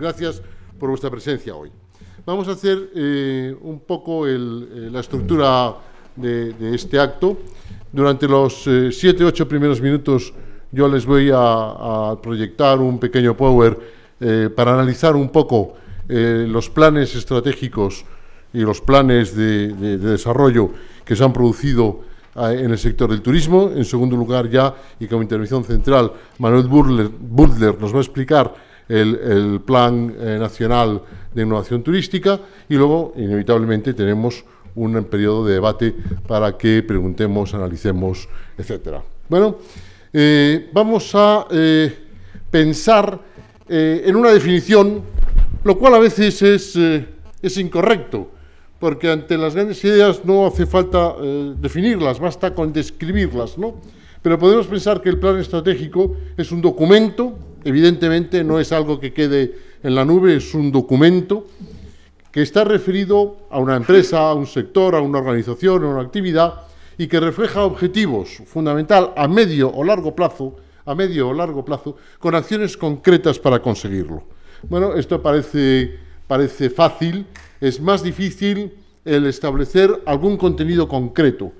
Gracias por vuestra presencia hoy. Vamos a hacer eh, un poco eh, la estructura de, este acto. Durante los eh, siete, ocho primeros minutos yo les voy a, proyectar un pequeño power para analizar un poco los planes estratégicos y los planes de, desarrollo que se han producido ah, en el sector del turismo. En segundo lugar, ya, y como intervención central, Manuel Burler, nos va a explicar el, Plan eh, Nacional de Innovación Turística y luego, inevitablemente, tenemos un periodo de debate para que preguntemos, analicemos, etcétera. Bueno, eh, vamos a eh, pensar en una definición, lo cual a veces es incorrecto, porque ante las grandes ideas no hace falta definirlas, basta con describirlas, ¿no? Pero podemos pensar que el plan estratégico es un documento evidentemente no es algo que quede en la nube, es un documento que está referido a una empresa, a un sector, a una organización, a una actividad y que refleja objetivos fundamental a medio o largo plazo, a medio o largo plazo, con acciones concretas para conseguirlo. Bueno, esto parece, parece fácil, es más difícil el establecer algún contenido concreto,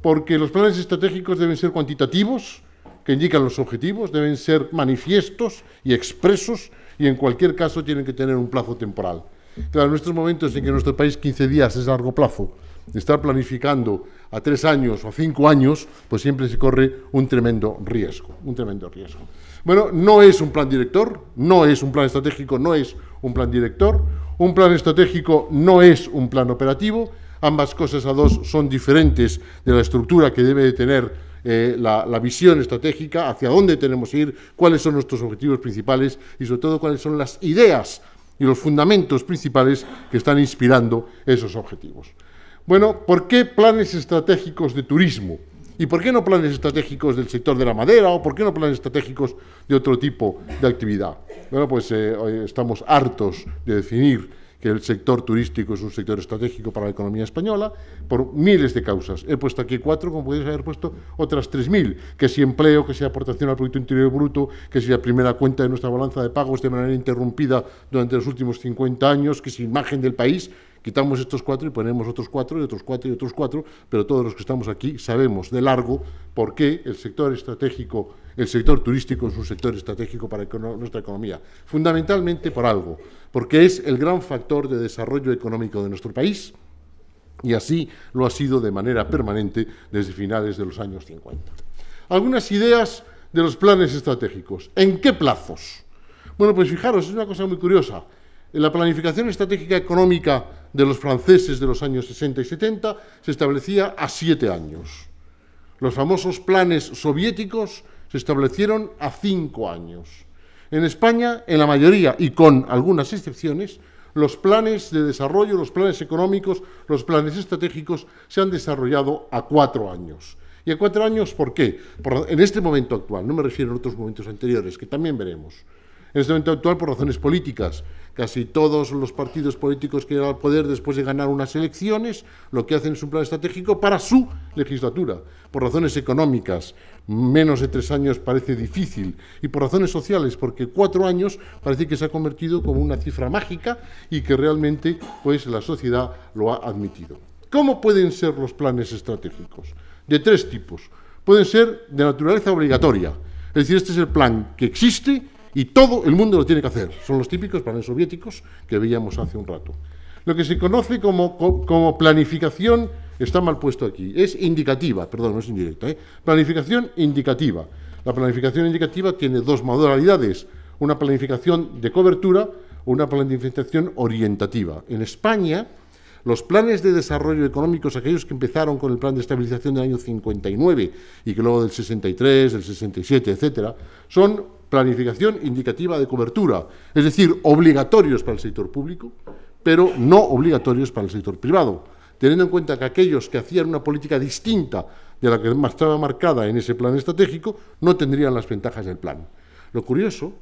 porque los planes estratégicos deben ser cuantitativos, que indican los objetivos deben ser manifiestos y expresos y en cualquier caso tienen que tener un plazo temporal. Claro, en estos momentos en que nuestro país 15 días es largo plazo, estar planificando a tres años o a cinco años, pues siempre se corre un tremendo riesgo, un tremendo riesgo. Bueno, no es un plan director, no es un plan estratégico, no es un plan director, un plan estratégico no es un plan operativo, ambas cosas a dos son diferentes de la estructura que debe tener eh, la, visión estratégica, hacia dónde tenemos que ir, cuáles son nuestros objetivos principales y sobre todo cuáles son las ideas y los fundamentos principales que están inspirando esos objetivos. Bueno, ¿por qué planes estratégicos de turismo? ¿Y por qué no planes estratégicos del sector de la madera o por qué no planes estratégicos de otro tipo de actividad? Bueno, pues eh, estamos hartos de definir que el sector turístico es un sector estratégico para la economía española, por miles de causas. He puesto aquí cuatro, como podéis haber puesto otras tres mil, que si empleo, que si aportación al Producto Interior Bruto, que si la primera cuenta de nuestra balanza de pagos de manera interrumpida durante los últimos 50 años, que si imagen del país, Quitamos estos cuatro y ponemos otros cuatro y otros cuatro y otros cuatro, pero todos los que estamos aquí sabemos de largo por qué el sector estratégico el sector turístico es un sector estratégico para nuestra economía, fundamentalmente por algo, porque es el gran factor de desarrollo económico de nuestro país y así lo ha sido de manera permanente desde finales de los años 50. Algunas ideas de los planes estratégicos. ¿En qué plazos? Bueno, pues fijaros, es una cosa muy curiosa. En la planificación estratégica económica de los franceses de los años 60 y 70 se establecía a siete años. Los famosos planes soviéticos se establecieron a cinco años. En España, en la mayoría y con algunas excepciones, los planes de desarrollo, los planes económicos, los planes estratégicos se han desarrollado a cuatro años. ¿Y a cuatro años por qué? en este momento actual, no me refiero a otros momentos anteriores, que también veremos. En este momento actual, por razones políticas, casi todos los partidos políticos que llegan al poder después de ganar unas elecciones, lo que hacen es un plan estratégico para su legislatura, por razones económicas, menos de tres años parece difícil y por razones sociales, porque cuatro años parece que se ha convertido como una cifra mágica y que realmente pues, la sociedad lo ha admitido. ¿Cómo pueden ser los planes estratégicos? De tres tipos. Pueden ser de naturaleza obligatoria, es decir, este es el plan que existe y todo el mundo lo tiene que hacer. Son los típicos planes soviéticos que veíamos hace un rato. Lo que se conoce como, como planificación está mal puesto aquí. Es indicativa, perdón, no es indirecta. ¿eh? Planificación indicativa. La planificación indicativa tiene dos modalidades. Una planificación de cobertura o una planificación orientativa. En España, los planes de desarrollo económicos, aquellos que empezaron con el plan de estabilización del año 59 y que luego del 63, del 67, etcétera, son planificación indicativa de cobertura, es decir, obligatorios para el sector público, pero no obligatorios para el sector privado teniendo en cuenta que aquellos que hacían una política distinta de la que estaba marcada en ese plan estratégico, no tendrían las ventajas del plan. Lo curioso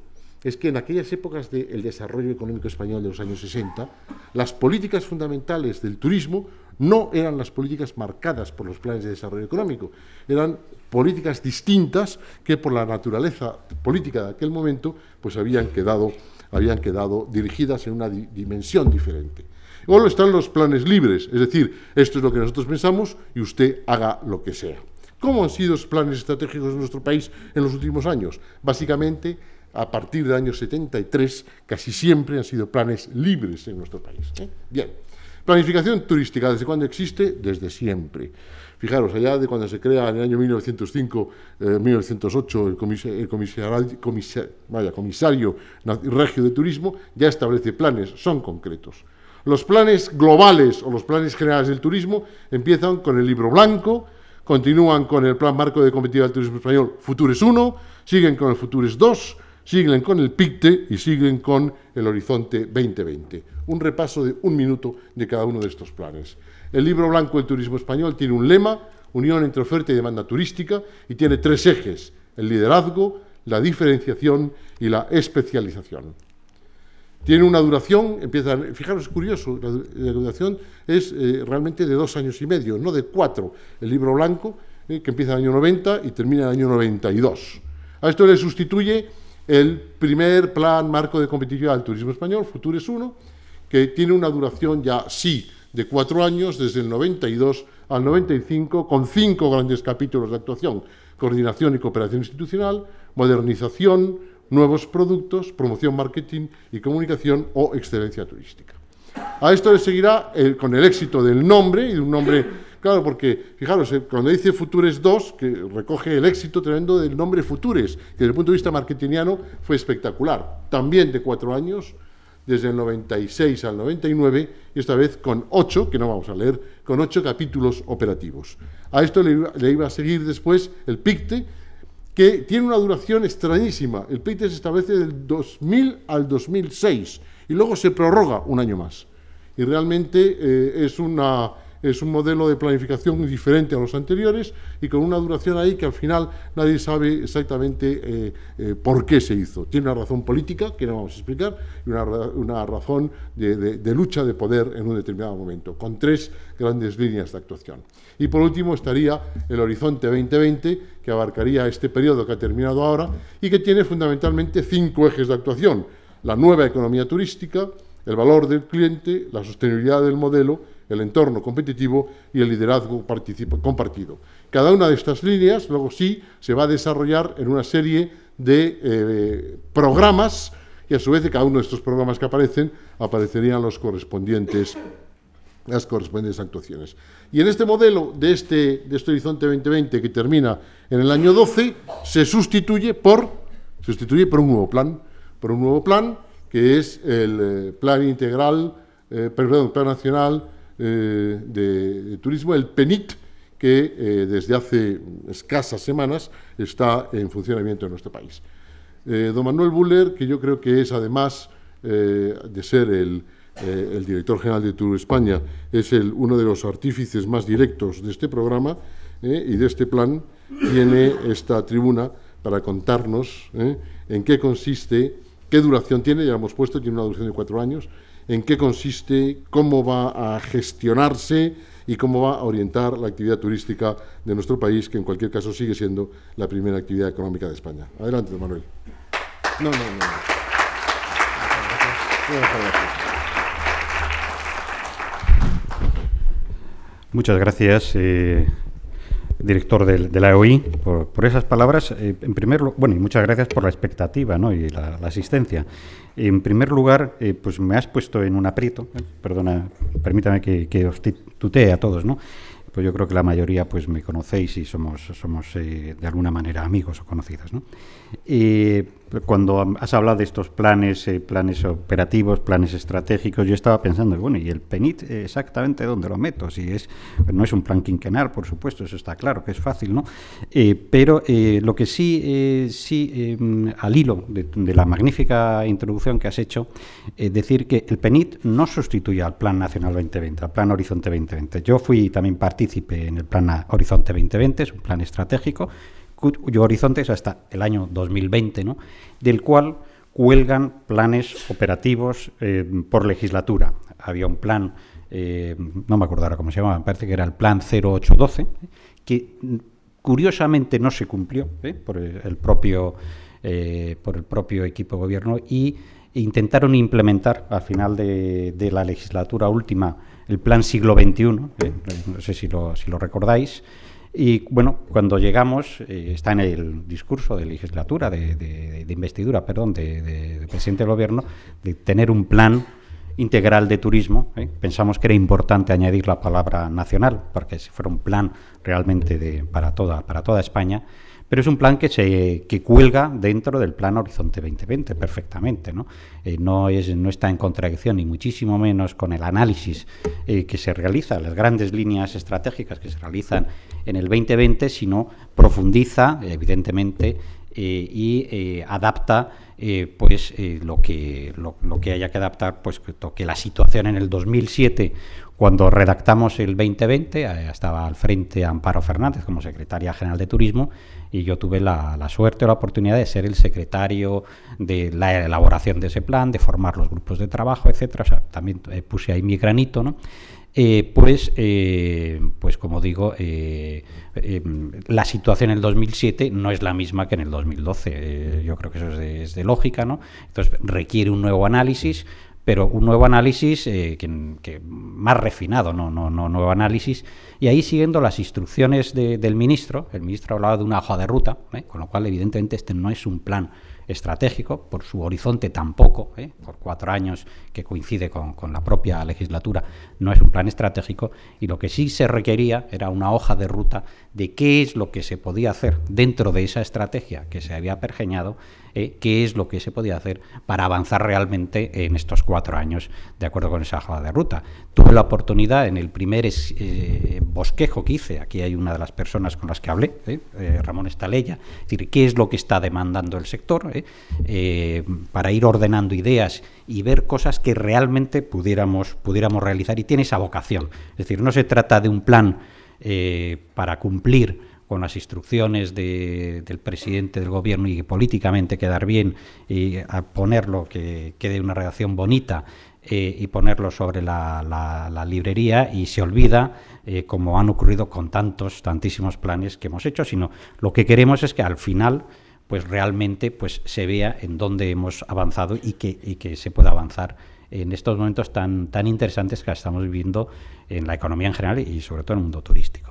es que en aquellas épocas del desarrollo económico español de los años 60, las políticas fundamentales del turismo no eran las políticas marcadas por los planes de desarrollo económico, eran políticas distintas que por la naturaleza política de aquel momento pues habían quedado, habían quedado dirigidas en una dimensión diferente. Luego están los planes libres, es decir, esto es lo que nosotros pensamos y usted haga lo que sea. ¿Cómo han sido los planes estratégicos de nuestro país en los últimos años? Básicamente, a partir del año 73, casi siempre han sido planes libres en nuestro país. ¿eh? Bien, planificación turística, ¿desde cuándo existe? Desde siempre. Fijaros, allá de cuando se crea en el año 1905, 1908, eh, el, comisario regio de turismo ya establece planes, son concretos. Los planes globales o los planes generales del turismo empiezan con el libro blanco, continúan con el plan marco de competitividad del turismo español Futures 1, siguen con el Futures 2, siguen con el PICTE y siguen con el Horizonte 2020. Un repaso de un minuto de cada uno de estos planes. El libro blanco del turismo español tiene un lema, unión entre oferta y demanda turística, y tiene tres ejes, el liderazgo, la diferenciación y la especialización. Tiene una duración, empieza, fijaros, es curioso, la, duración es eh, realmente de dos años y medio, no de cuatro. El libro blanco, eh, que empieza en el año 90 y termina en el año 92. A esto le sustituye el primer plan marco de competitividad del turismo español, Futures 1, que tiene una duración ya, sí, de cuatro años, desde el 92 al 95, con cinco grandes capítulos de actuación, coordinación y cooperación institucional, modernización, nuevos productos, promoción, marketing y comunicación o excelencia turística. A esto le seguirá con el éxito del nombre y de un nombre, claro, porque fijaros, eh, cuando dice Futures 2, que recoge el éxito tremendo del nombre Futures, que desde el punto de vista marketingiano fue espectacular, también de cuatro años, desde el 96 al 99, y esta vez con ocho, que no vamos a leer, con ocho capítulos operativos. A esto le iba a seguir después el PICTE, que tiene una duración extrañísima. El pleite se establece del 2000 al 2006 y luego se prorroga un año más. Y realmente eh, es, una, es un modelo de planificación muy diferente a los anteriores y con una duración ahí que al final nadie sabe exactamente eh, eh, por qué se hizo. Tiene una razón política, que no vamos a explicar, y una, una razón de, de lucha de poder en un determinado momento, con tres grandes líneas de actuación. Y por último estaría el Horizonte 2020, que abarcaría este periodo que ha terminado ahora y que tiene fundamentalmente cinco ejes de actuación. La nueva economía turística, el valor del cliente, la sostenibilidad del modelo, el entorno competitivo y el liderazgo compartido. Cada una de estas líneas luego sí se va a desarrollar en una serie de eh, programas y a su vez cada uno de estos programas que aparecen aparecerían los correspondientes las correspondientes actuaciones. Y en este modelo de este, de este horizonte 2020 que termina en el año 12, se sustituye por, sustituye por un nuevo plan, por un nuevo plan que es el eh, plan integral, eh, perdón, plan nacional eh, de, turismo, el PENIT, que desde hace escasas semanas está en funcionamiento en nuestro país. don Manuel Buller, que yo creo que es además de ser el, eh, el director general de Tour España, es uno de los artífices más directos de este programa eh, y de este plan, tiene esta tribuna para contarnos eh, en qué consiste, qué duración tiene, ya hemos puesto, tiene una duración de cuatro años, en qué consiste, cómo va a gestionarse y cómo va a orientar la actividad turística de nuestro país, que en cualquier caso sigue siendo la primera actividad económica de España. Adelante, Manuel. no, no. no. Muchas gracias, eh, director del, de la EOI, por, esas palabras. Eh, en primer lugar, bueno, y muchas gracias por la expectativa ¿no? y la, asistencia. En primer lugar, eh, pues me has puesto en un aprieto. Eh, perdona, permítame que, os tutee a todos, ¿no? Pues yo creo que la mayoría pues me conocéis y somos, somos eh, de alguna manera amigos o conocidos, ¿no? cuando has hablado de estos planes, eh, planes operativos, planes estratégicos, yo estaba pensando, bueno, ¿y el PENIT eh, exactamente dónde lo meto? Si es, no es un plan quinquenal, por supuesto, eso está claro, que es fácil, ¿no? Eh, pero lo que sí, sí em, al hilo de, la magnífica introducción que has hecho, es decir que el PENIT no sustituye al Plan Nacional 2020, al Plan Horizonte 2020. Yo fui también partícipe en el Plan Horizonte 2020, es un plan estratégico cuyo horizonte es hasta el año 2020, del cual cuelgan planes operativos eh, por legislatura. Había un plan, eh, no me acuerdo cómo se llamaba, me parece que era el plan 0812, que curiosamente no se cumplió ¿eh? por, el propio, por el propio equipo de gobierno y intentaron implementar al final de, la legislatura última el plan siglo XXI, no sé si lo, si lo recordáis, y bueno, cuando llegamos, eh, está en el discurso de legislatura, de, investidura, perdón, del de, presidente del gobierno, de tener un plan integral de turismo. ¿eh? Pensamos que era importante añadir la palabra nacional, porque si fuera un plan realmente de, para, toda, para toda España, pero es un plan que se que cuelga dentro del plan Horizonte 2020 perfectamente, eh, ¿no? es, no está en contradicción ni muchísimo menos con el análisis eh, que se realiza, las grandes líneas estratégicas que se realizan en el 2020, sino profundiza evidentemente eh, y adapta pues lo que lo, que haya que adaptar pues que la situación en el 2007 cuando redactamos el 2020 estaba al frente Amparo Fernández como secretaria general de turismo y yo tuve la, la, suerte o la oportunidad de ser el secretario de la elaboración de ese plan, de formar los grupos de trabajo, etcétera. también eh, puse ahí mi granito, ¿no? Eh, pues, eh, pues como digo, la situación en el 2007 no es la misma que en el 2012. yo creo que eso es de, es de, lógica, ¿no? Entonces requiere un nuevo análisis, pero un nuevo análisis eh, que, más refinado, no, no, no nuevo análisis, y ahí siguiendo las instrucciones del ministro, el ministro hablaba de una hoja de ruta, ¿eh? con lo cual evidentemente este no es un plan estratégico, por su horizonte tampoco, ¿eh? por cuatro años que coincide con, con, la propia legislatura, no es un plan estratégico y lo que sí se requería era una hoja de ruta de qué es lo que se podía hacer dentro de esa estrategia que se había pergeñado eh, qué es lo que se podía hacer para avanzar realmente en estos cuatro años de acuerdo con esa hoja de ruta. Tuve la oportunidad en el primer eh, bosquejo que hice, aquí hay una de las personas con las que hablé, eh, Ramón Estalella, es decir, qué es lo que está demandando el sector para ir ordenando ideas y ver cosas que realmente pudiéramos, pudiéramos realizar y tiene esa vocación. Es decir, no se trata de un plan para cumplir con las instrucciones del presidente del gobierno y políticamente quedar bien y ponerlo que quede una redacción bonita eh, y ponerlo sobre la, librería y se olvida eh, como han ocurrido con tantos tantísimos planes que hemos hecho sino lo que queremos es que al final pues realmente pues se vea en dónde hemos avanzado y que, y que se pueda avanzar en estos momentos tan, tan interesantes que estamos viviendo en la economía en general y sobre todo en el mundo turístico.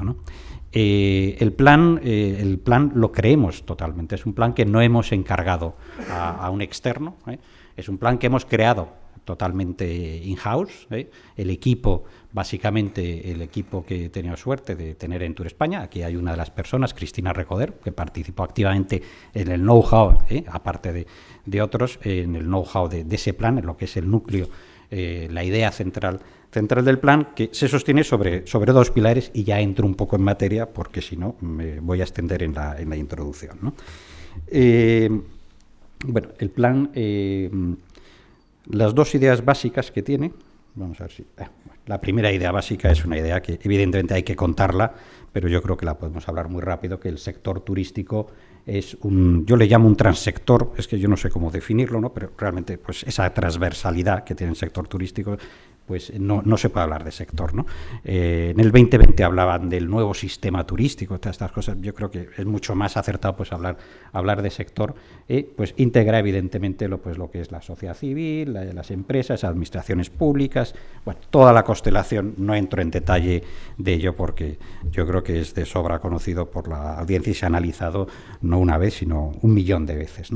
Eh, el, plan, eh, el plan lo creemos totalmente, es un plan que no hemos encargado a, un externo, ¿eh? es un plan que hemos creado totalmente in-house. ¿eh? El equipo, básicamente el equipo que he tenido suerte de tener en Tour España, aquí hay una de las personas, Cristina Recoder, que participó activamente en el know-how, ¿eh? aparte de, otros, en el know-how de, ese plan, en lo que es el núcleo, eh, la idea central, central del plan, que se sostiene sobre, sobre dos pilares y ya entro un poco en materia porque si no me voy a extender en la, introducción. bueno, el plan las dos ideas básicas que tiene. Vamos a ver si. Eh, la primera idea básica es una idea que evidentemente hay que contarla, pero yo creo que la podemos hablar muy rápido, que el sector turístico es un, yo le llamo un transector, es que yo no sé cómo definirlo, ¿no? pero realmente pues esa transversalidad que tiene el sector turístico pues no, se puede hablar de sector. ¿no? Eh, en el 2020 hablaban del nuevo sistema turístico, todas estas cosas. Yo creo que es mucho más acertado pues hablar, hablar de sector, eh, pues integra evidentemente lo, pues, lo que es la sociedad civil, las empresas, administraciones públicas, bueno, toda la constelación. No entro en detalle de ello porque yo creo que es de sobra conocido por la audiencia y se ha analizado no una vez, sino un millón de veces.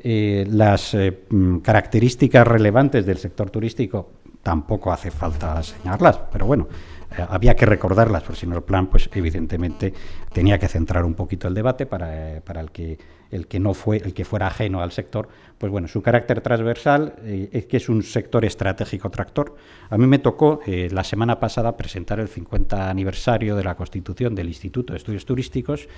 Eh, las mm, características relevantes del sector turístico tampoco hace falta señalarlas, pero bueno, eh, había que recordarlas, por si no el plan, pues evidentemente tenía que centrar un poquito el debate eh, para, el que el que no fue el que fuera ajeno al sector, pues bueno, su carácter transversal eh, es que es un sector estratégico tractor. A mí me tocó la semana pasada presentar el 50 aniversario de la constitución del Instituto de Estudios Turísticos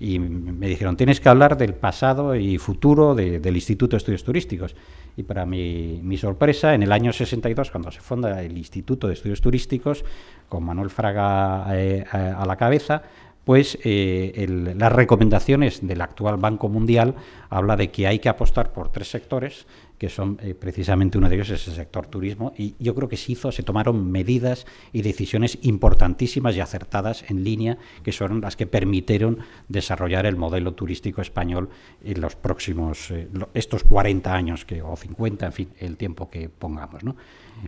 y me dijeron, tienes que hablar del pasado y futuro del Instituto de Estudios Turísticos. Y para mi, sorpresa, en el año 62, cuando se funda el Instituto de Estudios Turísticos, con Manuel Fraga eh, a, la cabeza, pues eh, las recomendaciones del actual Banco Mundial habla de que hay que apostar por tres sectores que son eh, precisamente uno de ellos es el sector turismo, y yo creo que se hizo, se tomaron medidas y decisiones importantísimas y acertadas en línea, que son las que permitieron desarrollar el modelo turístico español en los próximos, eh, estos 40 años que, o 50, en fin, el tiempo que pongamos.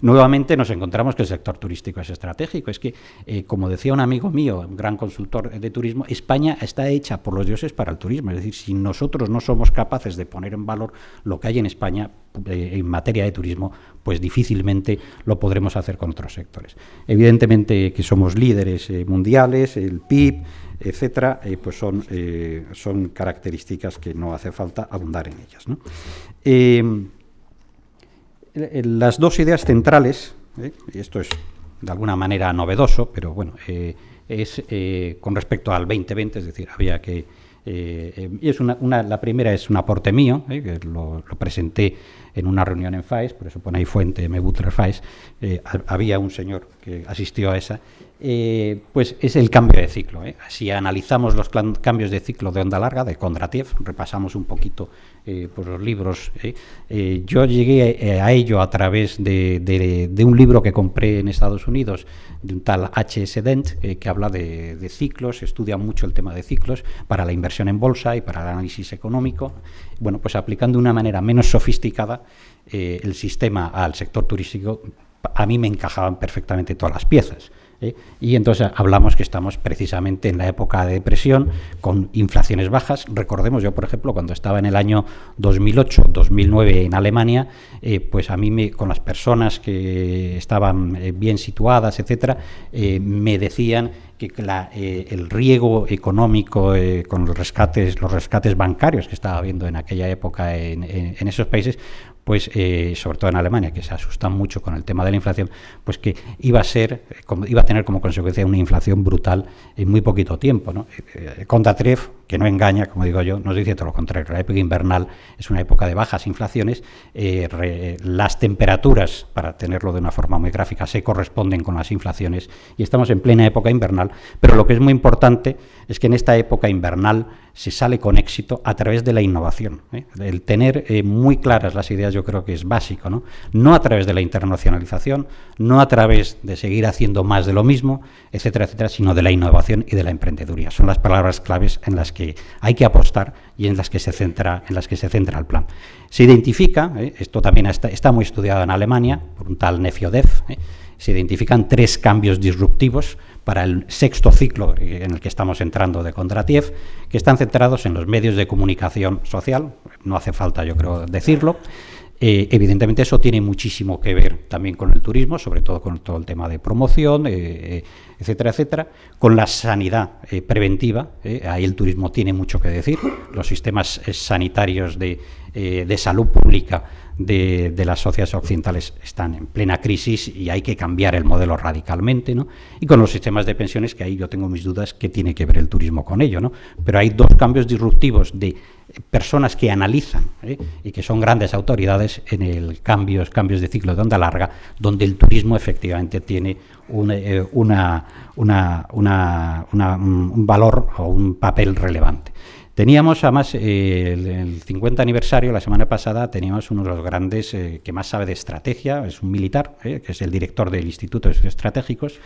Nuevamente nos encontramos que el sector turístico es estratégico, es que, eh, como decía un amigo mío, un gran consultor de turismo, España está hecha por los dioses para el turismo, es decir, si nosotros no somos capaces de poner en valor lo que hay en España, eh, en materia de turismo, pues difícilmente lo podremos hacer con otros sectores. Evidentemente que somos líderes eh, mundiales, el PIB, etcétera, eh, pues son, son características que no hace falta abundar en ellas. las dos ideas centrales, y esto es de alguna manera novedoso, pero bueno, es con respecto al 2020, es decir, había que eh, em, y es una, la primera es un aporte mío, ¿eh? que lo, presenté en una reunión en FAES, por eso pone ahí fuente M. Butler FAES. Eh, había un señor que asistió a esa eh, pues es el cambio de ciclo. ¿eh? Si analizamos los cambios de ciclo de onda larga de Kondratiev, repasamos un poquito eh, por pues los libros, yo llegué a, ello a través de, un libro que compré en Estados Unidos, de un tal H.S. Dent, que habla de, de, ciclos, estudia mucho el tema de ciclos para la inversión en bolsa y para el análisis económico. Bueno, pues aplicando de una manera menos sofisticada el sistema al sector turístico, a mí me encajaban perfectamente todas las piezas. ¿eh? Y entonces hablamos que estamos precisamente en la época de depresión, con inflaciones bajas. Recordemos, yo por ejemplo, cuando estaba en el año 2008-2009 en Alemania, eh, pues a mí me, con las personas que estaban eh, bien situadas, etcétera, me decían que el riego económico con los rescates, los rescates bancarios que estaba habiendo en aquella época en, esos países, pues eh, sobre todo en Alemania, que se asustan mucho con el tema de la inflación, pues que iba a ser, iba a tener como consecuencia una inflación brutal en muy poquito tiempo. ¿no? Eh, TREF, que no engaña, como digo yo, nos dice todo lo contrario. La época invernal es una época de bajas inflaciones, eh, las temperaturas, para tenerlo de una forma muy gráfica, se corresponden con las inflaciones y estamos en plena época invernal, pero lo que es muy importante es que en esta época invernal se sale con éxito a través de la innovación. El tener muy claras las ideas, yo yo creo que es básico, ¿no? No a través de la internacionalización, no a través de seguir haciendo más de lo mismo, etcétera, etcétera, sino de la innovación y de la emprendeduría. Son las palabras claves en las que hay que apostar y en las que se centra, en las que se centra el plan. Se identifica, ¿eh? esto también está, muy estudiado en Alemania, por un tal Nefiodev, ¿eh? se identifican tres cambios disruptivos para el sexto ciclo eh, en el que estamos entrando de Kondratiev, que están centrados en los medios de comunicación social, no hace falta yo creo decirlo, eh, evidentemente eso tiene muchísimo que ver también con el turismo, sobre todo con todo el tema de promoción, eh, eh, etcétera, etcétera, con la sanidad preventiva, ahí el turismo tiene mucho que decir, los sistemas sanitarios de salud pública de, las sociedades occidentales están en plena crisis y hay que cambiar el modelo radicalmente, ¿no? Y con los sistemas de pensiones, que ahí yo tengo mis dudas qué tiene que ver el turismo con ello, ¿no? Pero hay dos cambios disruptivos de personas que analizan ¿eh? y que son grandes autoridades en el cambios, cambios de ciclo de onda larga, donde el turismo efectivamente tiene un eh, valor o un papel relevante. Teníamos además eh, el, 50 aniversario, la semana pasada, teníamos uno de los grandes eh, que más sabe de estrategia, es un militar, eh, que es el director del Instituto de Estratégicos,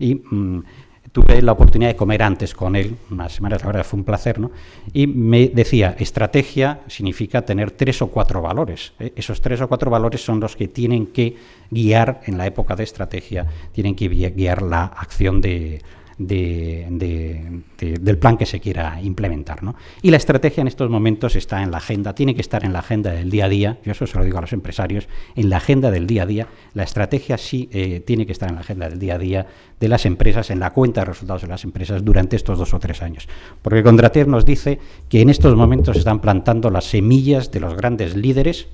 y mm, tuve la oportunidad de comer antes con él, unas semanas, la verdad fue un placer, ¿no? Y me decía, estrategia significa tener tres o cuatro valores. Esos tres o cuatro valores son los que tienen que guiar en la época de estrategia, tienen que guiar la acción de de, del plan que se quiera implementar. ¿no? Y la estrategia en estos momentos está en la agenda, tiene que estar en la agenda del día a día, yo eso se lo digo a los empresarios, en la agenda del día a día, la estrategia sí eh, tiene que estar en la agenda del día a día de las empresas, en la cuenta de resultados de las empresas durante estos dos o tres años. Porque Contrater nos dice que en estos momentos se están plantando las semillas de los grandes líderes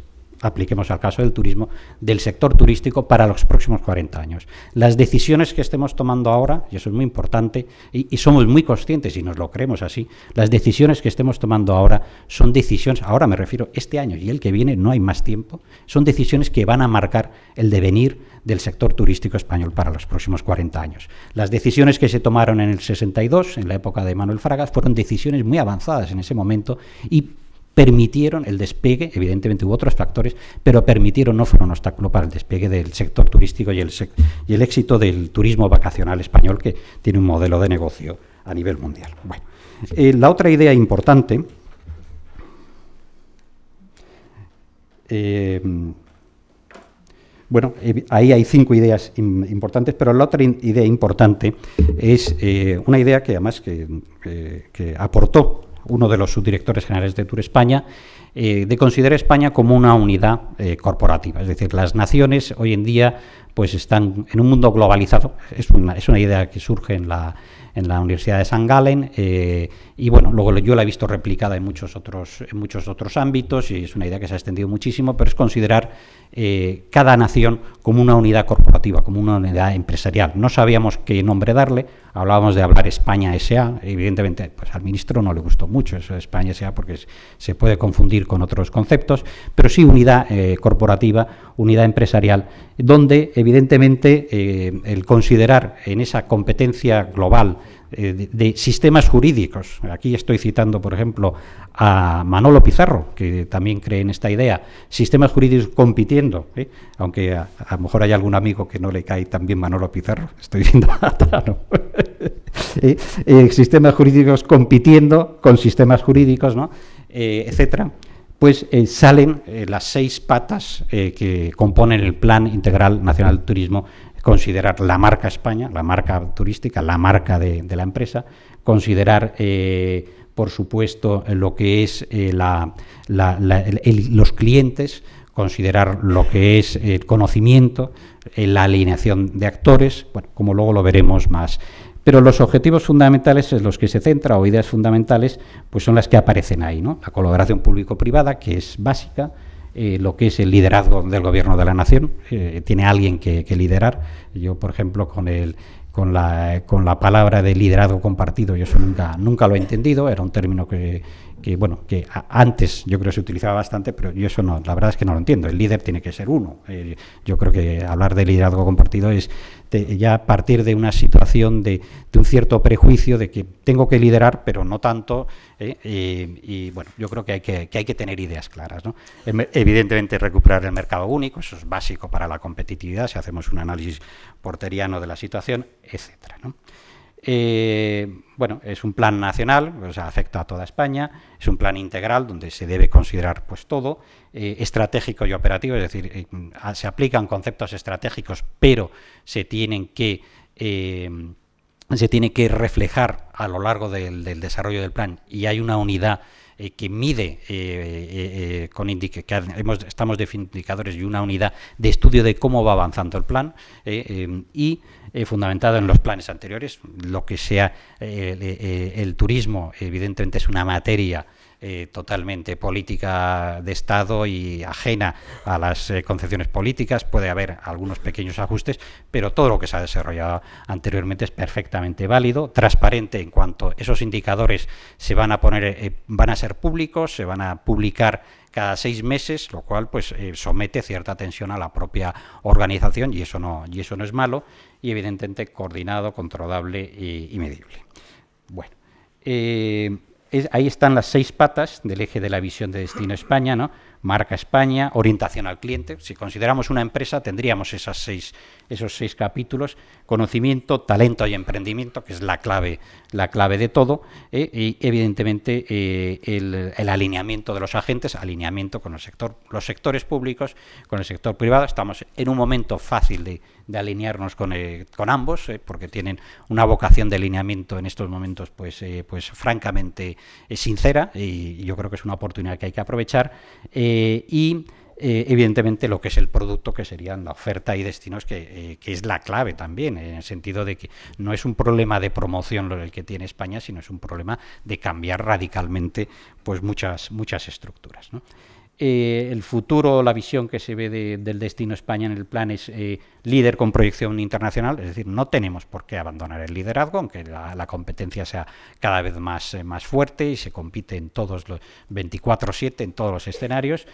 apliquemos al caso del turismo, del sector turístico para los próximos 40 años. Las decisiones que estemos tomando ahora, y eso es muy importante, y, somos muy conscientes y nos lo creemos así, las decisiones que estemos tomando ahora son decisiones, ahora me refiero este año y el que viene, no hay más tiempo, son decisiones que van a marcar el devenir del sector turístico español para los próximos 40 años. Las decisiones que se tomaron en el 62, en la época de Manuel Fraga, fueron decisiones muy avanzadas en ese momento y permitieron el despegue, evidentemente hubo otros factores, pero permitieron, no fueron obstáculo para el despegue del sector turístico y el, y el éxito del turismo vacacional español, que tiene un modelo de negocio a nivel mundial. Eh, la otra idea importante eh, bueno, ahí hay cinco ideas importantes, pero la otra idea importante es eh, una idea que además que, que aportó uno de los subdirectores generales de Tour España, eh, de considerar España como una unidad eh, corporativa. Es decir, las naciones hoy en día pues están en un mundo globalizado. Es una, idea que surge en la, en la Universidad de San Galen eh, y bueno, luego yo la he visto replicada en muchos otros, en muchos otros ámbitos y es una idea que se ha extendido muchísimo, pero es considerar eh, cada nación como una unidad corporativa, como una unidad empresarial. No sabíamos qué nombre darle, hablábamos de hablar España S.A., evidentemente pues al ministro no le gustó mucho eso de España S.A. porque se puede confundir con otros conceptos, pero sí unidad eh, corporativa unidad empresarial, donde evidentemente eh, el considerar en esa competencia global eh, de, sistemas jurídicos, aquí estoy citando por ejemplo a Manolo Pizarro, que también cree en esta idea, sistemas jurídicos compitiendo, ¿eh? aunque a, lo mejor hay algún amigo que no le cae también Manolo Pizarro, estoy diciendo a Tano, sistemas jurídicos compitiendo con sistemas jurídicos, ¿no? etcétera, pues eh, salen eh, las seis patas eh, que componen el Plan Integral Nacional de Turismo, considerar la marca España, la marca turística, la marca de, la empresa, considerar, por supuesto, lo que es la, los clientes, considerar lo que es el conocimiento, la alineación de actores, como luego lo veremos más pero los objetivos fundamentales en los que se centra o ideas fundamentales pues son las que aparecen ahí, ¿no? La colaboración público-privada, que es básica, eh, lo que es el liderazgo del gobierno de la nación, eh, tiene alguien que, liderar. Yo, por ejemplo, con con la, con la palabra de liderazgo compartido. Yo eso nunca, nunca lo he entendido, era un término que, que bueno, que antes yo creo que se utilizaba bastante, pero yo eso no, la verdad es que no lo entiendo. El líder tiene que ser uno. Eh, yo creo que hablar de liderazgo compartido es ya partir de una situación de, un cierto prejuicio de que tengo que liderar, pero no tanto. Eh, eh, y, bueno, yo creo que hay que, que hay que tener ideas claras. ¿no? Em, evidentemente recuperar el mercado único, eso es básico para la competitividad, si hacemos un análisis porteriano de la situación, etcétera. Eh, bueno, es un plan nacional, o afecta a toda España, es un plan integral donde se debe considerar pues todo, eh, estratégico y operativo, es decir, eh, se aplican conceptos estratégicos, pero se tienen que se tiene que reflejar a lo largo del, del desarrollo del plan y hay una unidad eh, que mide eh, eh, con estamos definiendo indicadores y una unidad de estudio de cómo va avanzando el plan y fundamentado en los planes anteriores. Lo que sea el turismo, evidentemente, es una materia eh, totalmente política de Estado y ajena a las eh, concepciones políticas. Puede haber algunos pequeños ajustes, pero todo lo que se ha desarrollado anteriormente es perfectamente válido, transparente en cuanto esos indicadores se van a poner, eh, van a ser públicos, se van a publicar cada seis meses, lo cual pues somete cierta tensión a la propia organización y eso no y eso no es malo y evidentemente coordinado, controlable y, medible. Bueno, ahí están las seis patas del eje de la visión de Destino España, ¿no? marca España, orientación al cliente. Si consideramos una empresa, tendríamos esas seis, esos seis capítulos, conocimiento, talento y emprendimiento, que es la clave, la clave de todo, ¿eh? y evidentemente eh, el, alineamiento de los agentes, alineamiento con el sector, los sectores públicos, con el sector privado. Estamos en un momento fácil de, alinearnos con, eh, ambos, porque tienen una vocación de alineamiento en estos momentos, pues, pues francamente sincera, y yo creo que es una oportunidad que hay que aprovechar. Eh, y eh, evidentemente lo que es el producto, que serían la oferta y destinos, eh, que, es la clave también, en el sentido de que no es un problema de promoción lo que tiene España, sino es un problema de cambiar radicalmente pues, muchas, muchas estructuras. Eh, el futuro, la visión que se ve del destino España en el plan es eh, líder con proyección internacional, es decir, no tenemos por qué abandonar el liderazgo, aunque la, competencia sea cada vez eh, más, fuerte y se compite en todos los 24-7, en todos los escenarios,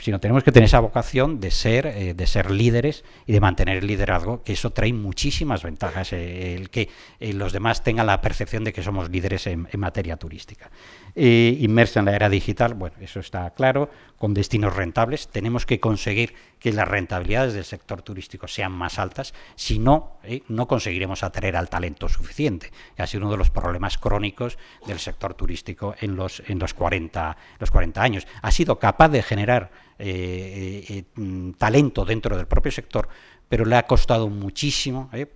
sino tenemos que tener esa vocación de ser, de ser líderes y de mantener el liderazgo, que eso trae muchísimas ventajas, el que los demás tengan la percepción de que somos líderes en materia turística inmersa en la era digital, bueno, eso está claro, con destinos rentables. Tenemos que conseguir que las rentabilidades del sector turístico sean más altas, si no, eh, no conseguiremos atraer al talento suficiente. Ha sido uno de los problemas crónicos del sector turístico en los, en los, 40, los 40 años. Ha sido capaz de generar eh, eh, mm, talento dentro del propio sector, pero le ha costado muchísimo, ¿eh?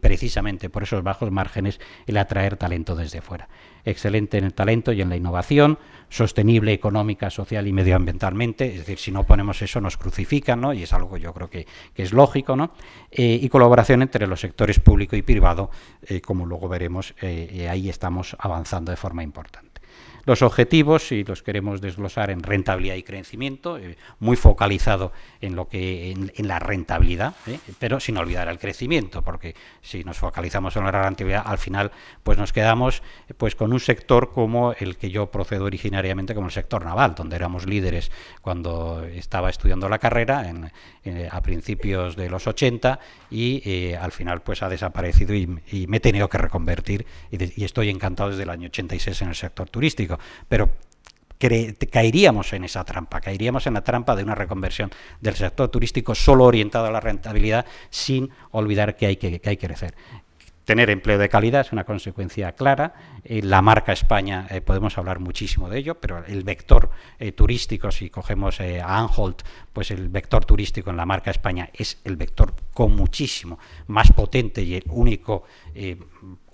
precisamente por esos bajos márgenes, el atraer talento desde fuera. Excelente en el talento y en la innovación, sostenible económica, social y medioambientalmente, es decir, si no ponemos eso nos crucifican, ¿no? y es algo yo creo que, es lógico, ¿no? Eh, y colaboración entre los sectores público y privado, eh, como luego veremos, ahí estamos avanzando de forma importante. Los objetivos, si los queremos desglosar en rentabilidad y crecimiento, eh, muy focalizado en lo que en, la rentabilidad, ¿eh? pero sin olvidar el crecimiento, porque si nos focalizamos en la rentabilidad, al final pues nos quedamos eh, pues con un sector como el que yo procedo originariamente, como el sector naval, donde éramos líderes cuando estaba estudiando la carrera a principios de los 80 y al final pues ha desaparecido y, me he tenido que reconvertir y, y estoy encantado desde el año 86 en el sector turístico pero caeríamos en esa trampa, caeríamos en la trampa de una reconversión del sector turístico solo orientado a la rentabilidad sin olvidar que hay que, crecer. Tener empleo de calidad es una consecuencia clara. Eh, la marca España, eh, podemos hablar muchísimo de ello, pero el vector eh, turístico, si cogemos a Anholt, pues el vector turístico en la marca España es el vector con muchísimo más potente y el único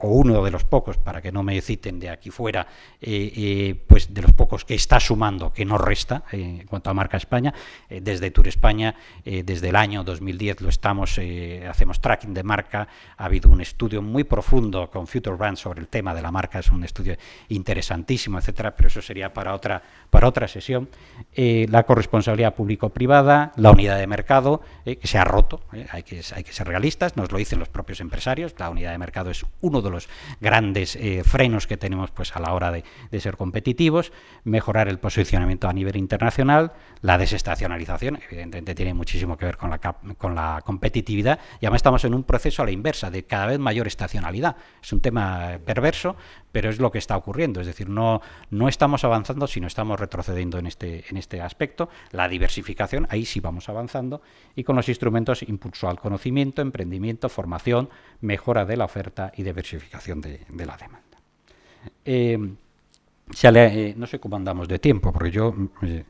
o uno de los pocos, para que no me citen de aquí fuera, eh, eh, pues de los pocos que está sumando, que no resta eh, en cuanto a marca España. desde Tour España, desde el año 2010 lo estamos, hacemos tracking de marca. Ha habido un estudio muy profundo con Future Brand sobre el tema de la marca, es un estudio interesantísimo, etcétera, pero eso sería para otra, para otra sesión. la corresponsabilidad público-privada, la unidad de mercado, que se ha roto, hay, que, hay que ser realistas, nos lo dicen los propios empresarios, la unidad de mercado es uno de los grandes eh, frenos que tenemos pues, a la hora de, ser competitivos, mejorar el posicionamiento a nivel internacional, la desestacionalización, evidentemente tiene muchísimo que ver con la, con la competitividad, y además estamos en un proceso a la inversa, de cada vez mayor estacionalidad. Es un tema perverso, pero es lo que está ocurriendo. Es decir, no, no estamos avanzando, sino estamos retrocediendo en este, en este aspecto. La diversificación, ahí sí vamos avanzando, y con los instrumentos impulso al conocimiento, emprendimiento, formación, mejora de la oferta y diversificación de, la demanda. Em, eh, no sé cómo andamos de tiempo, porque yo... Eh,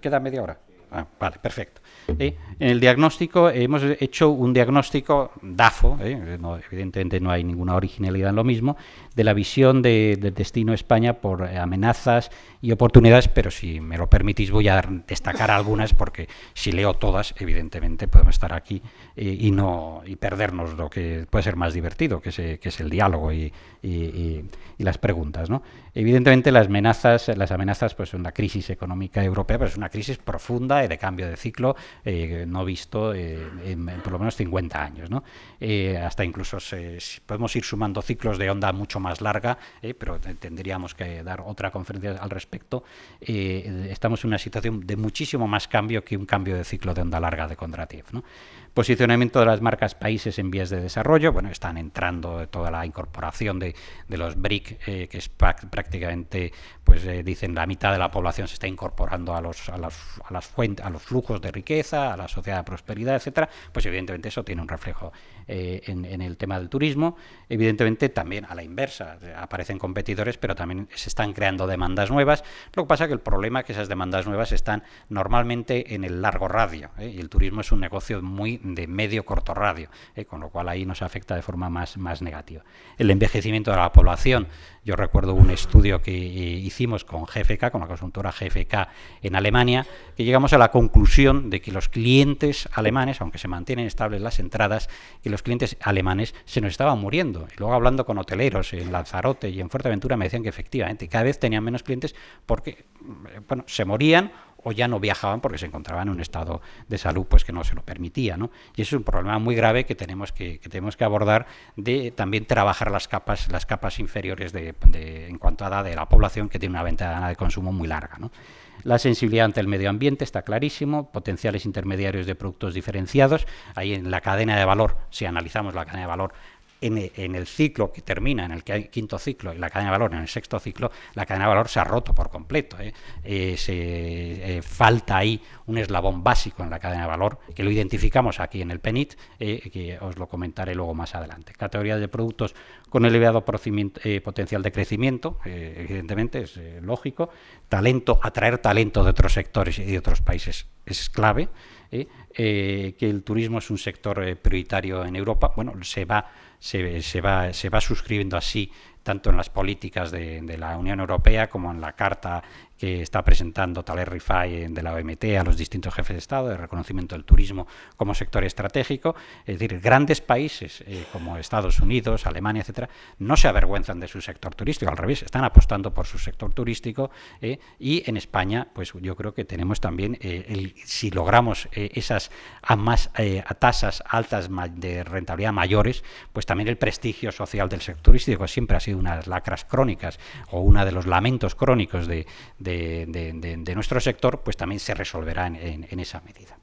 queda media hora. Ah, vale, perfecto. En el diagnóstico eh, hemos hecho un diagnóstico DAFO, ¿eh? Eh, evidentemente no hay ninguna originalidad en lo mismo, de la visión de, del destino España por amenazas y oportunidades, pero si me lo permitís voy a destacar algunas porque si leo todas, evidentemente podemos estar aquí y no y perdernos lo que puede ser más divertido, que es, el diálogo y, y las preguntas. ¿no? Evidentemente las amenazas, las amenazas pues, son la crisis económica europea, pero es una crisis profunda y de cambio de ciclo eh, no visto eh, en, por lo menos 50 años. Eh, hasta incluso se, podemos ir sumando ciclos de onda mucho más larga, pero tendríamos que dar otra conferencia al respecto. estamos en una situación de muchísimo más cambio que un cambio de ciclo de onda larga de Kondratiev. Posicionamiento de las marcas países en vías de desarrollo. Bueno, están entrando toda la incorporación de, los BRIC, eh, que es prácticamente, pues eh, dicen, la mitad de la población se está incorporando a los, a, las, a los flujos de riqueza, a la sociedad de prosperidad, etcétera. Pues evidentemente eso tiene un reflejo eh, en, el tema del turismo. Evidentemente también a la inversa, aparecen competidores, pero también se están creando demandas nuevas. Lo que pasa es que el problema es que esas demandas nuevas están normalmente en el largo radio, ¿eh? y el turismo es un negocio muy de medio corto radio, ¿eh? con lo cual ahí nos afecta de forma más, más negativa. El envejecimiento de la población, yo recuerdo un estudio que hicimos con GFK, con la consultora GFK en Alemania, que llegamos a la conclusión de que los clientes alemanes, aunque se mantienen estables las entradas, y los clientes alemanes se nos estaban muriendo. Y luego hablando con hoteleros en Lanzarote y en Fuerteventura me decían que efectivamente cada vez tenían menos clientes porque eh, bueno, se morían o ya no viajaban porque se encontraban en un estado de salud pues que no se lo permitía. Y eso es un problema muy grave que tenemos que, tenemos que abordar de también trabajar las capas, las capas inferiores de, en cuanto a edad de la población que tiene una ventana de consumo muy larga. ¿no? La sensibilidad ante el medio ambiente está clarísimo, potenciales intermediarios de productos diferenciados, ahí en la cadena de valor, si analizamos la cadena de valor, en, el ciclo que termina, en el quinto ciclo, y la cadena de valor, en el sexto ciclo, la cadena de valor se ha roto por completo. ¿eh? Eh, se, eh, falta ahí un eslabón básico en la cadena de valor, que lo identificamos aquí en el PENIT, que os lo comentaré luego más adelante. categoría de productos con elevado potencial de crecimiento, evidentemente, es lógico. Talento, atraer talento de otros sectores y de otros países es clave. que el turismo es un sector prioritario en Europa. Bueno, se va se, va, se va suscribiendo así tanto en las políticas de, de, la Unión Europea como en la Carta que está presentando Taler Rifai de la OMT a los distintos jefes de Estado de reconocimiento del turismo como sector estratégico. Es decir, grandes países eh, como Estados Unidos, Alemania, etcétera, no se avergüenzan de su sector turístico, al revés, están apostando por su sector turístico eh, y en España, pues yo creo que tenemos también, eh, si logramos esas más a tasas altas de rentabilidad mayores, pues también el prestigio social del sector turístico siempre ha sido una lacras crónicas o uno de los lamentos crónicos de de, nuestro sector, pues también se resolverá en, esa medida.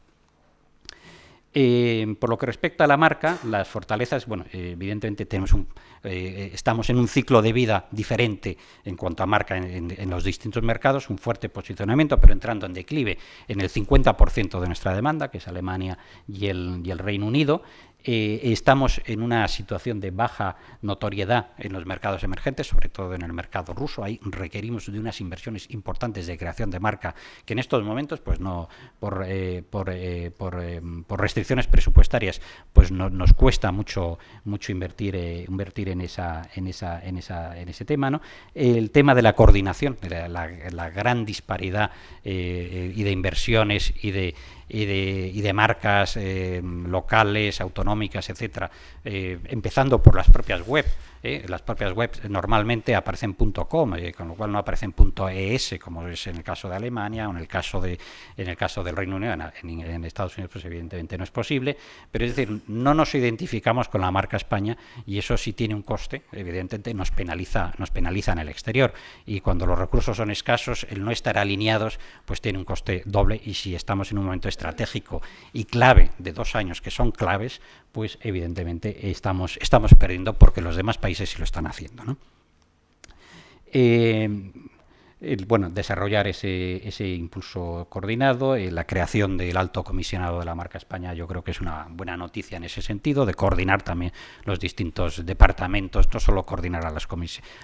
Eh, por lo que respecta a la marca, las fortalezas, bueno, eh, evidentemente tenemos un, eh, estamos en un ciclo de vida diferente en cuanto a marca en, los distintos mercados, un fuerte posicionamiento, pero entrando en declive en el 50% de nuestra demanda, que es Alemania y el, y el Reino Unido, eh, estamos en una situación de baja notoriedad en los mercados emergentes, sobre todo en el mercado ruso. Ahí requerimos de unas inversiones importantes de creación de marca que en estos momentos, pues no por, eh, por, eh, por, restricciones presupuestarias, pues nos cuesta mucho mucho invertir invertir en esa en esa en esa en ese tema, ¿no? El tema de la coordinación, la, la gran disparidad y de inversiones y de y de, marcas eh, locales, autonómicas, etcétera, eh, empezando por las propias web ¿eh? Las propias webs normalmente aparecen .com, eh, con lo cual no aparecen .es, como es en el caso de Alemania o en el caso, de, en el caso del Reino Unido. En, Estados Unidos, pues evidentemente no es posible, pero es decir, no nos identificamos con la marca España y eso sí tiene un coste, evidentemente nos penaliza, nos penaliza en el exterior. Y cuando los recursos son escasos, el no estar alineados, pues tiene un coste doble y si estamos en un momento estratégico y clave de dos años que son claves, pues evidentemente estamos, estamos perdiendo porque los demás países sí lo están haciendo. ¿no? Eh, bueno, desarrollar ese, ese impulso coordinado, eh, la creación del alto comisionado de la marca España yo creo que es una buena noticia en ese sentido, de coordinar también los distintos departamentos, no solo coordinar a las,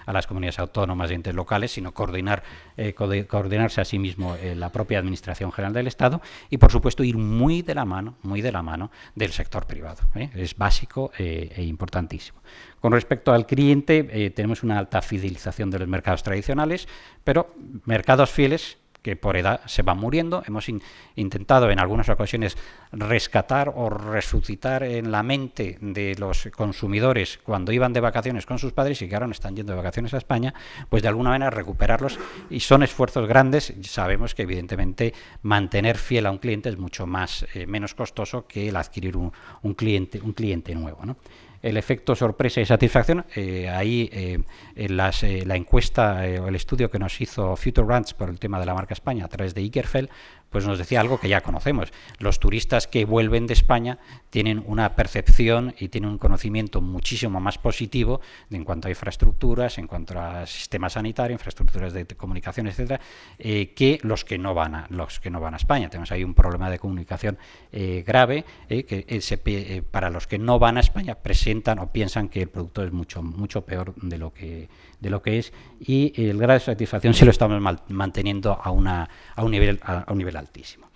a las comunidades autónomas y entes locales, sino coordinar, eh, coordinarse a sí mismo eh, la propia Administración General del Estado y, por supuesto, ir muy de la mano, muy de la mano del sector privado. Es básico e importantísimo. Con respecto al cliente, eh, tenemos una alta fidelización de los mercados tradicionales, pero mercados fieles que por edad se van muriendo. Hemos intentado en algunas ocasiones rescatar o resucitar en la mente de los consumidores cuando iban de vacaciones con sus padres y que ahora no están yendo de vacaciones a España, pues de alguna manera recuperarlos y son esfuerzos grandes. Sabemos que evidentemente mantener fiel a un cliente es mucho más eh, menos costoso que el adquirir un, cliente un cliente nuevo, ¿no? el efecto sorpresa y satisfacción, eh, ahí eh, en eh, la encuesta o el estudio que nos hizo Future Brands por el tema de la marca España a través de Ikerfeld pues nos decía algo que ya conocemos. Los turistas que vuelven de España tienen una percepción y tienen un conocimiento muchísimo más positivo en cuanto a infraestructuras, en cuanto a sistema sanitario, infraestructuras de comunicación, etcétera, eh, que los que no van a los que no van a España. Tenemos ahí un problema de comunicación eh, grave eh, que para los que no van a España presentan o piensan que el producto es mucho mucho peor de lo que de lo que es y el grado de satisfacción si lo estamos manteniendo a, una, a, un, nivel, a, un nivel altísimo.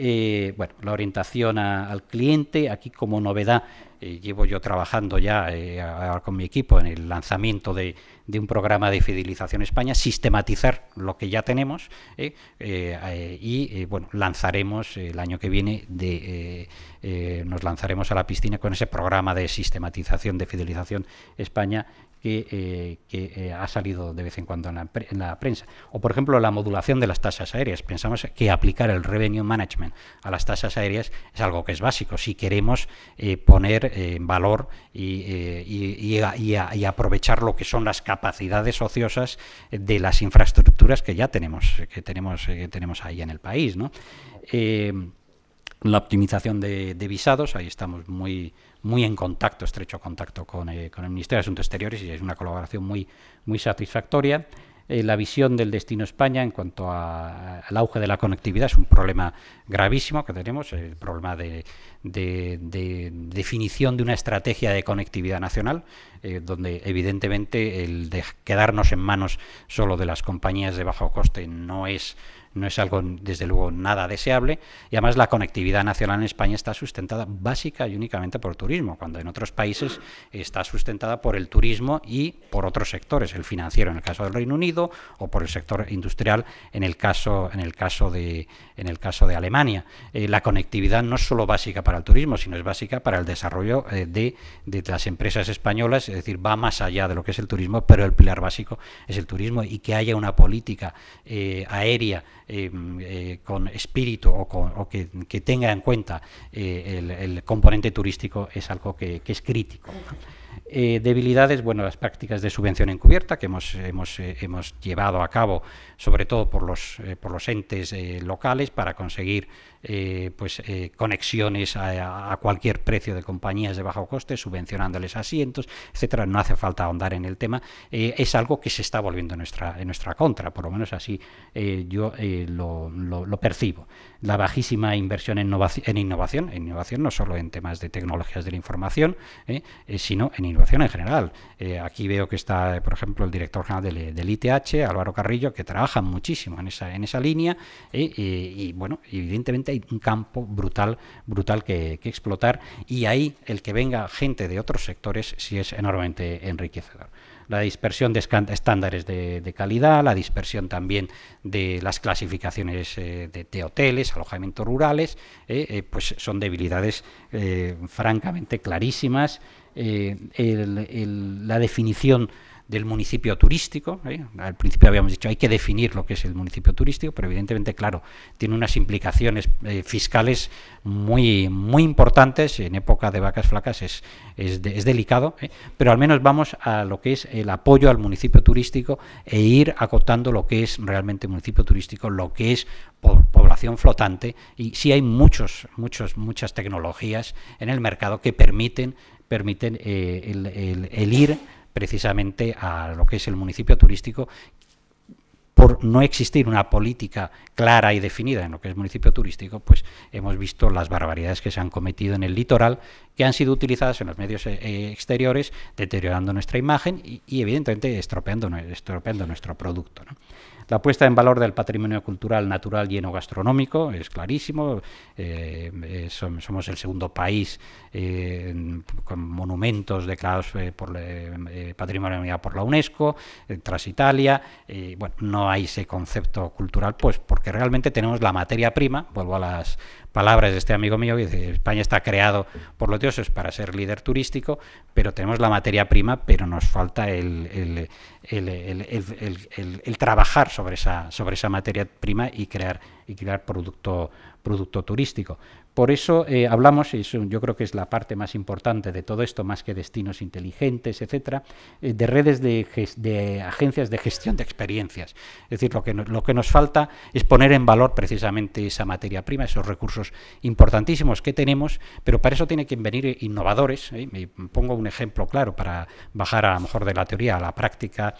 Eh, bueno, la orientación al cliente, aquí como novedad eh, llevo yo trabajando ya eh, con mi equipo en el lanzamiento de, de, un programa de fidelización España, sistematizar lo que ya tenemos y bueno, lanzaremos el año que viene, de, nos lanzaremos a la piscina con ese programa de sistematización de fidelización España que, eh, eh, ha salido de vez en cuando en la, prensa. O, por ejemplo, la modulación de las tasas aéreas. Pensamos que aplicar el revenue management a las tasas aéreas es algo que es básico si queremos eh, poner valor y, aprovechar lo que son las capacidades ociosas de las infraestructuras que ya tenemos, que tenemos, tenemos ahí en el país. la optimización de, de visados, ahí estamos muy muy en contacto, estrecho contacto eh, con, el Ministerio de Asuntos Exteriores y es una colaboración muy, muy satisfactoria. Eh, la visión del destino España en cuanto al auge de la conectividad es un problema gravísimo que tenemos, el problema de, definición de una estrategia de conectividad nacional, eh, donde evidentemente el de quedarnos en manos solo de las compañías de bajo coste no es no es algo, desde luego, nada deseable. Y además la conectividad nacional en España está sustentada básica y únicamente por turismo, cuando en otros países está sustentada por el turismo y por otros sectores, el financiero en el caso del Reino Unido o por el sector industrial en el caso, en el caso, de, en el caso de Alemania. Eh, la conectividad no es solo básica para el turismo, sino es básica para el desarrollo eh, de, las empresas españolas, es decir, va más allá de lo que es el turismo, pero el pilar básico es el turismo y que haya una política eh, aérea Em, eh, con espíritu o, que, tenga en cuenta eh, el, componente turístico es algo que es crítico. Eh, debilidades, bueno, las prácticas de subvención encubierta que hemos, hemos, eh, hemos llevado a cabo, sobre todo por los, eh, por los entes locales, para conseguir pues, conexiones a, cualquier precio de compañías de bajo coste, subvencionándoles asientos, etcétera. No hace falta ahondar en el tema. es algo que se está volviendo en nuestra, en nuestra contra, por lo menos así yo lo, percibo. La bajísima inversión en, innovación, en innovación, en innovación no solo en temas de tecnologías de la información, sino en innovación en general. Eh, aquí veo que está, por ejemplo, el director general del, ITH, Álvaro Carrillo, que trabaja muchísimo en esa, en esa línea eh, y, bueno, evidentemente hay un campo brutal, brutal que, explotar y ahí el que venga gente de otros sectores sí es enormemente enriquecedor la dispersión de estándares de, calidad, la dispersión también de las clasificaciones eh, de, hoteles, alojamientos rurales, pues son debilidades francamente clarísimas eh, la definición del municipio turístico. ¿eh? Al principio habíamos dicho hay que definir lo que es el municipio turístico, pero evidentemente, claro, tiene unas implicaciones eh, fiscales muy, muy importantes. En época de vacas flacas es, delicado, pero al menos vamos a lo que es el apoyo al municipio turístico e ir acotando lo que es realmente municipio turístico, lo que es población flotante. Y sí hay muchos, muchos, muchas tecnologías en el mercado que permiten permiten eh, el, ir precisamente a lo que es el municipio turístico por no existir una política clara y definida en lo que es municipio turístico, pues hemos visto las barbaridades que se han cometido en el litoral, que han sido utilizadas en los medios eh, eh, exteriores, deteriorando nuestra imagen y, evidentemente estropeando, estropeando, nuestro producto. ¿no? La puesta en valor del patrimonio cultural, natural y gastronómico, es clarísimo. Eh, somos el segundo país eh, con monumentos declarados eh, por patrimonio por la UNESCO, tras Italia. no hay ese concepto cultural, pues porque realmente tenemos la materia prima, vuelvo a las palabras de este amigo mío, que dice, España está creado por los dioses para ser líder turístico, pero tenemos la materia prima, pero nos falta el, trabajar sobre esa, sobre esa materia prima y crear y crear producto, producto turístico. Por eso eh, hablamos, y eso yo creo que es la parte más importante de todo esto, más que destinos inteligentes, etcétera, eh, de redes de, agencias de gestión de experiencias. Es decir, lo que, lo que nos falta es poner en valor precisamente esa materia prima, esos recursos importantísimos que tenemos, pero para eso tienen que venir eh, innovadores. Me pongo un ejemplo claro para bajar a lo mejor de la teoría a la práctica.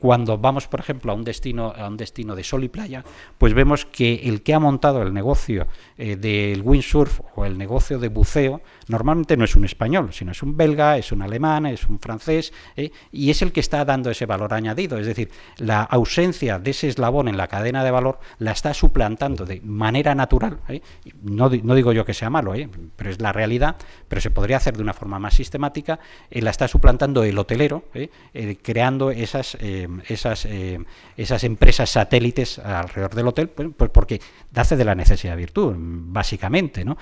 cuando vamos, por ejemplo, a un destino, a un destino de sol y playa, pues vemos que el que ha montado el negocio eh, del windsurf o el negocio de buceo normalmente no es un español, sino es un belga, es un alemán, es un francés, ¿eh? y es el que está dando ese valor añadido. Es decir, la ausencia de ese eslabón en la cadena de valor la está suplantando de manera natural. ¿eh? No, digo yo que sea malo, ¿eh? pero es la realidad, pero se podría hacer de una forma más sistemática. la está suplantando el hotelero, creando esas, empresas satélites alrededor del hotel, pues, pues porque hace de la necesidad virtud, básicamente. ¿no?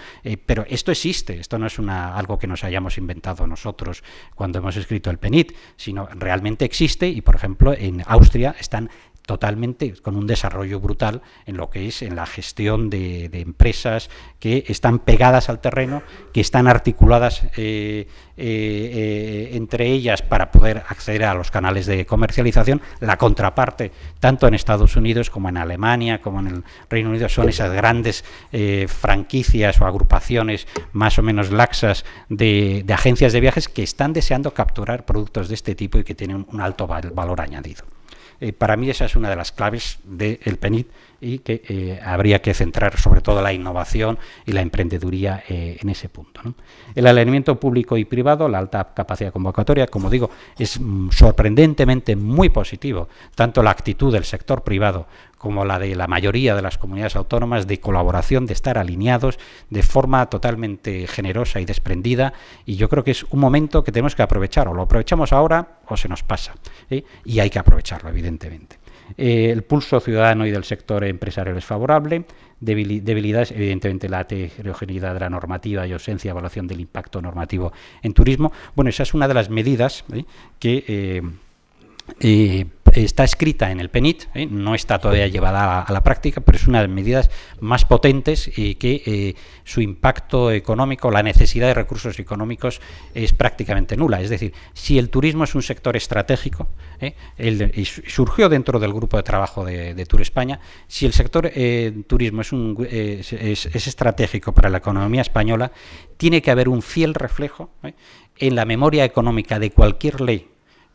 pero esto existe, esto no es es algo que nos hayamos inventado nosotros cuando hemos escrito el PENIT, sino realmente existe y, por ejemplo, en Austria están totalmente con un desarrollo brutal en lo que es en la gestión de, empresas que están pegadas al terreno, que están articuladas eh, eh, eh, entre ellas para poder acceder a los canales de comercialización. La contraparte, tanto en Estados Unidos como en Alemania, como en el Reino Unido, son esas grandes franquicias o agrupaciones más o menos laxas de, agencias de viajes que están deseando capturar productos de este tipo y que tienen un alto valor añadido. Eh, para mí esa es una de las claves del PENIT y que eh, habría que centrar sobre todo la innovación y la emprendeduría eh, en ese punto. El alineamiento público y privado, la alta capacidad convocatoria, como digo, es mm, sorprendentemente muy positivo, tanto la actitud del sector privado como la de la mayoría de las comunidades autónomas de colaboración, de estar alineados de forma totalmente generosa y desprendida. Y yo creo que es un momento que tenemos que aprovechar, o lo aprovechamos ahora o se nos pasa. Y hay que aprovecharlo, evidentemente. Eh, el pulso ciudadano y del sector empresarial es favorable. Debilidades, evidentemente, la heterogeneidad de la normativa y ausencia de evaluación del impacto normativo en turismo. Bueno, esa es una de las medidas ¿eh? que. Eh, está escrita en el PENIT, ¿eh? no está todavía llevada a la, práctica, pero es una de las medidas más potentes y que eh, su impacto económico, la necesidad de recursos económicos es prácticamente nula. Es decir, si el turismo es un sector estratégico, ¿eh? surgió dentro del grupo de trabajo de, Tour España, si el sector turismo es, un, es, estratégico para la economía española, tiene que haber un fiel reflejo en la memoria económica de cualquier ley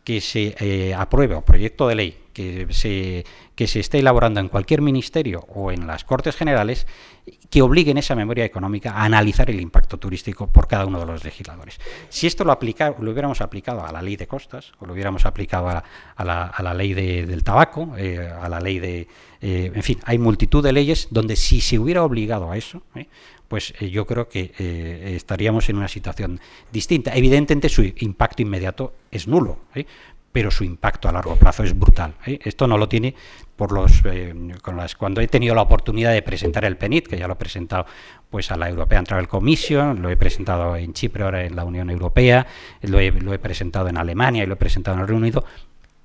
que se eh, apruebe o proyecto de ley que se, que se esté elaborando en cualquier ministerio o en las Cortes Generales que obliguen esa memoria económica a analizar el impacto turístico por cada uno de los legisladores. Si esto lo, lo hubiéramos aplicado a la ley de costas o lo hubiéramos aplicado a la, ley del tabaco, a la ley de... Eh, eh, en fin, hay multitud de leyes donde si se hubiera obligado a eso, pues eh, yo creo que eh, estaríamos en una situación distinta. Evidentemente su impacto inmediato es nulo, ¿eh? pero su impacto a largo plazo es brutal. Esto no lo tiene por los con las, cuando he tenido la oportunidad de presentar el PENIT, que ya lo he presentado pues a la European Travel Commission, lo he presentado en Chipre ahora en la Unión Europea, lo he, lo he presentado en Alemania y lo he presentado en el Reino Unido,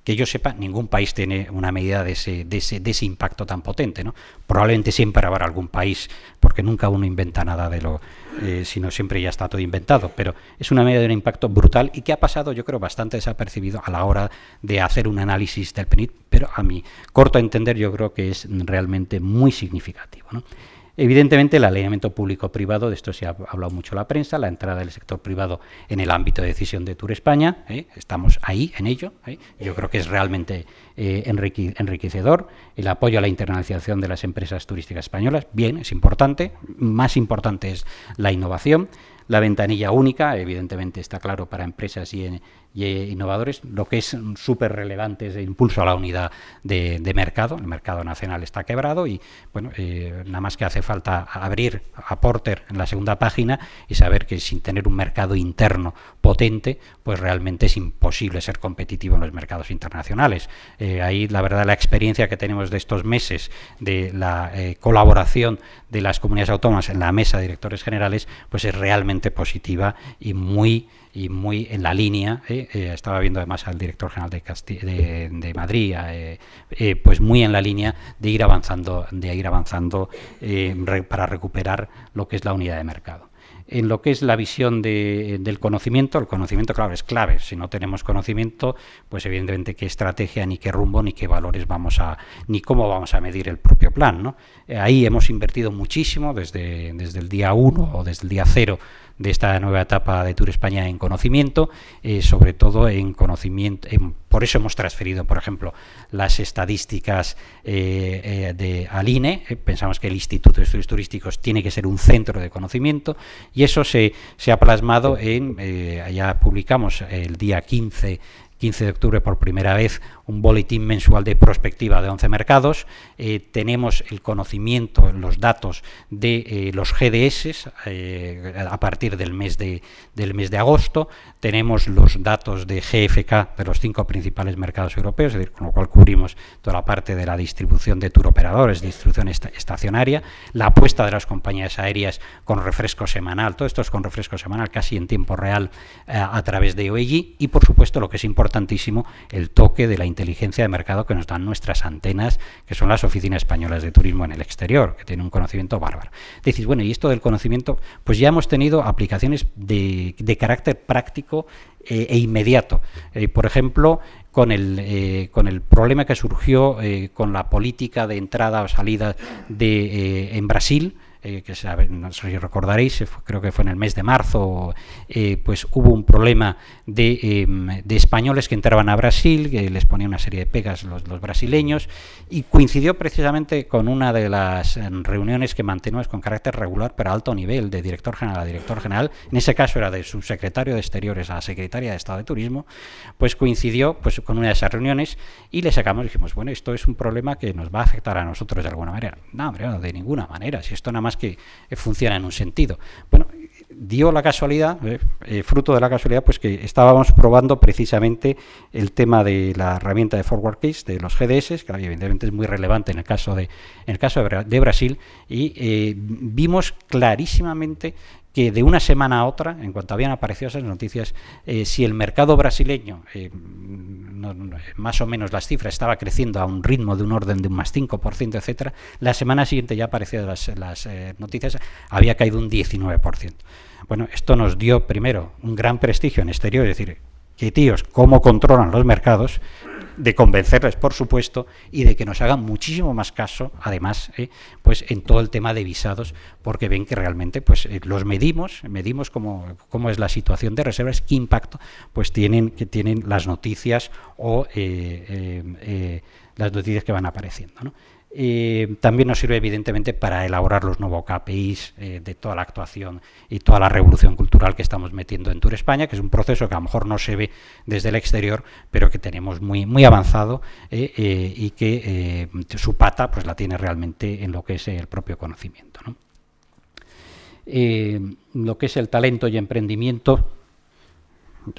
que yo sepa, ningún país tiene una medida de ese, de ese, de ese impacto tan potente. ¿no? Probablemente siempre habrá algún país, porque nunca uno inventa nada de lo, eh, sino siempre ya está todo inventado, pero es una medida de un impacto brutal y que ha pasado, yo creo, bastante desapercibido a la hora de hacer un análisis del penit, pero a mi corto entender yo creo que es realmente muy significativo. ¿no? Evidentemente, el alineamiento público-privado, de esto se ha hablado mucho la prensa, la entrada del sector privado en el ámbito de decisión de Tour España, ¿eh? estamos ahí en ello, ¿eh? yo creo que es realmente eh, enriquecedor, el apoyo a la internacionalización de las empresas turísticas españolas, bien, es importante, más importante es la innovación, la ventanilla única, evidentemente está claro para empresas y, en, eh, innovadores, lo que es súper relevante es el impulso a la unidad de, mercado. El mercado nacional está quebrado y, bueno, eh, nada más que hace falta abrir a Porter en la segunda página y saber que sin tener un mercado interno potente, pues realmente es imposible ser competitivo en los mercados internacionales. Eh, ahí, la verdad, la experiencia que tenemos de estos meses de la colaboración de las comunidades autónomas en la mesa de directores generales, pues es realmente positiva y muy y muy en la línea. ¿eh? Eh, estaba viendo además al director general de, de, Madrid, eh, pues muy en la línea de ir avanzando, de ir avanzando para recuperar lo que es la unidad de mercado en lo que es la visión del conocimiento. El conocimiento, claro, es clave. Si no tenemos conocimiento, pues evidentemente qué estrategia, ni qué rumbo, ni qué valores vamos a, ni cómo vamos a medir el propio plan. Ahí hemos invertido muchísimo desde, desde el día 1 o desde el día 0 de esta nueva etapa de Tour España en conocimiento, eh, sobre todo en conocimiento, por eso hemos transferido, por ejemplo, las estadísticas eh, eh, de, Aline. pensamos que el Instituto de Estudios Turísticos tiene que ser un centro de conocimiento, y eso se, ha plasmado en, ya publicamos el día 15 15 de octubre por primera vez un boletín mensual de prospectiva de 11 mercados, eh, tenemos el conocimiento, los datos de eh, los GDS eh, a partir del mes de, del mes de agosto, tenemos los datos de GFK de los cinco principales mercados europeos, con lo cual cubrimos toda la parte de la distribución de turoperadores, distribución estacionaria, la apuesta de las compañías aéreas con refresco semanal, todo esto es con refresco semanal casi en tiempo real a través de OEG y por supuesto lo que es importantísimo, el toque de la inteligencia de mercado que nos dan nuestras antenas, que son las oficinas españolas de turismo en el exterior, que tienen un conocimiento bárbaro. Decís, bueno, y esto del conocimiento, pues ya hemos tenido aplicaciones de, carácter práctico eh, e inmediato. Eh, por ejemplo, con el, eh, con el problema que surgió con la política de entrada o salida de, en Brasil, eh, que no sé si recordaréis, eh, creo que fue en el mes de marzo, eh, pues hubo un problema em, de, españoles que entraban a Brasil, que les ponía una serie de pegas los, brasileños, y coincidió precisamente con una de las reuniones que mantenemos con carácter regular, pero a alto nivel, de director general a director general, en ese caso era de subsecretario de Exteriores a secretaria de Estado de Turismo, pues coincidió pues, con una de esas reuniones y le sacamos, dijimos, bueno, esto es un problema que nos va a afectar a nosotros de alguna manera. No, hombre, de ninguna manera, si esto nada más que eh, funciona en un sentido. Bueno, dio la casualidad, eh, eh, fruto de la casualidad, pues que estábamos probando precisamente el tema de la herramienta de forward case de los GDS, que evidentemente es muy relevante en el caso de, el caso de, Brasil, y vimos clarísimamente que de una semana a otra, en cuanto habían aparecido esas noticias, eh, si el mercado brasileño, eh, más o menos las cifras, estaba creciendo a un ritmo de un orden de un más 5%, etcétera, la semana siguiente ya aparecieron las, eh, noticias, había caído un 19%. Bueno, esto nos dio primero un gran prestigio en exterior, es decir, que tíos, cómo controlan los mercados, de convencerles, por supuesto, y de que nos hagan muchísimo más caso, además, eh, pues en todo el tema de visados, porque ven que realmente pues eh, los medimos, medimos cómo, es la situación de reservas, qué impacto pues tienen, que tienen las noticias o eh, las noticias que van apareciendo. ¿no? Eh, también nos sirve evidentemente para elaborar los nuevos KPIs eh, de toda la actuación y toda la revolución cultural que estamos metiendo en Tour España, que es un proceso que a lo mejor no se ve desde el exterior, pero que tenemos muy, muy avanzado eh, y que su pata pues, la tiene realmente en lo que es el propio conocimiento. lo que es el talento y emprendimiento,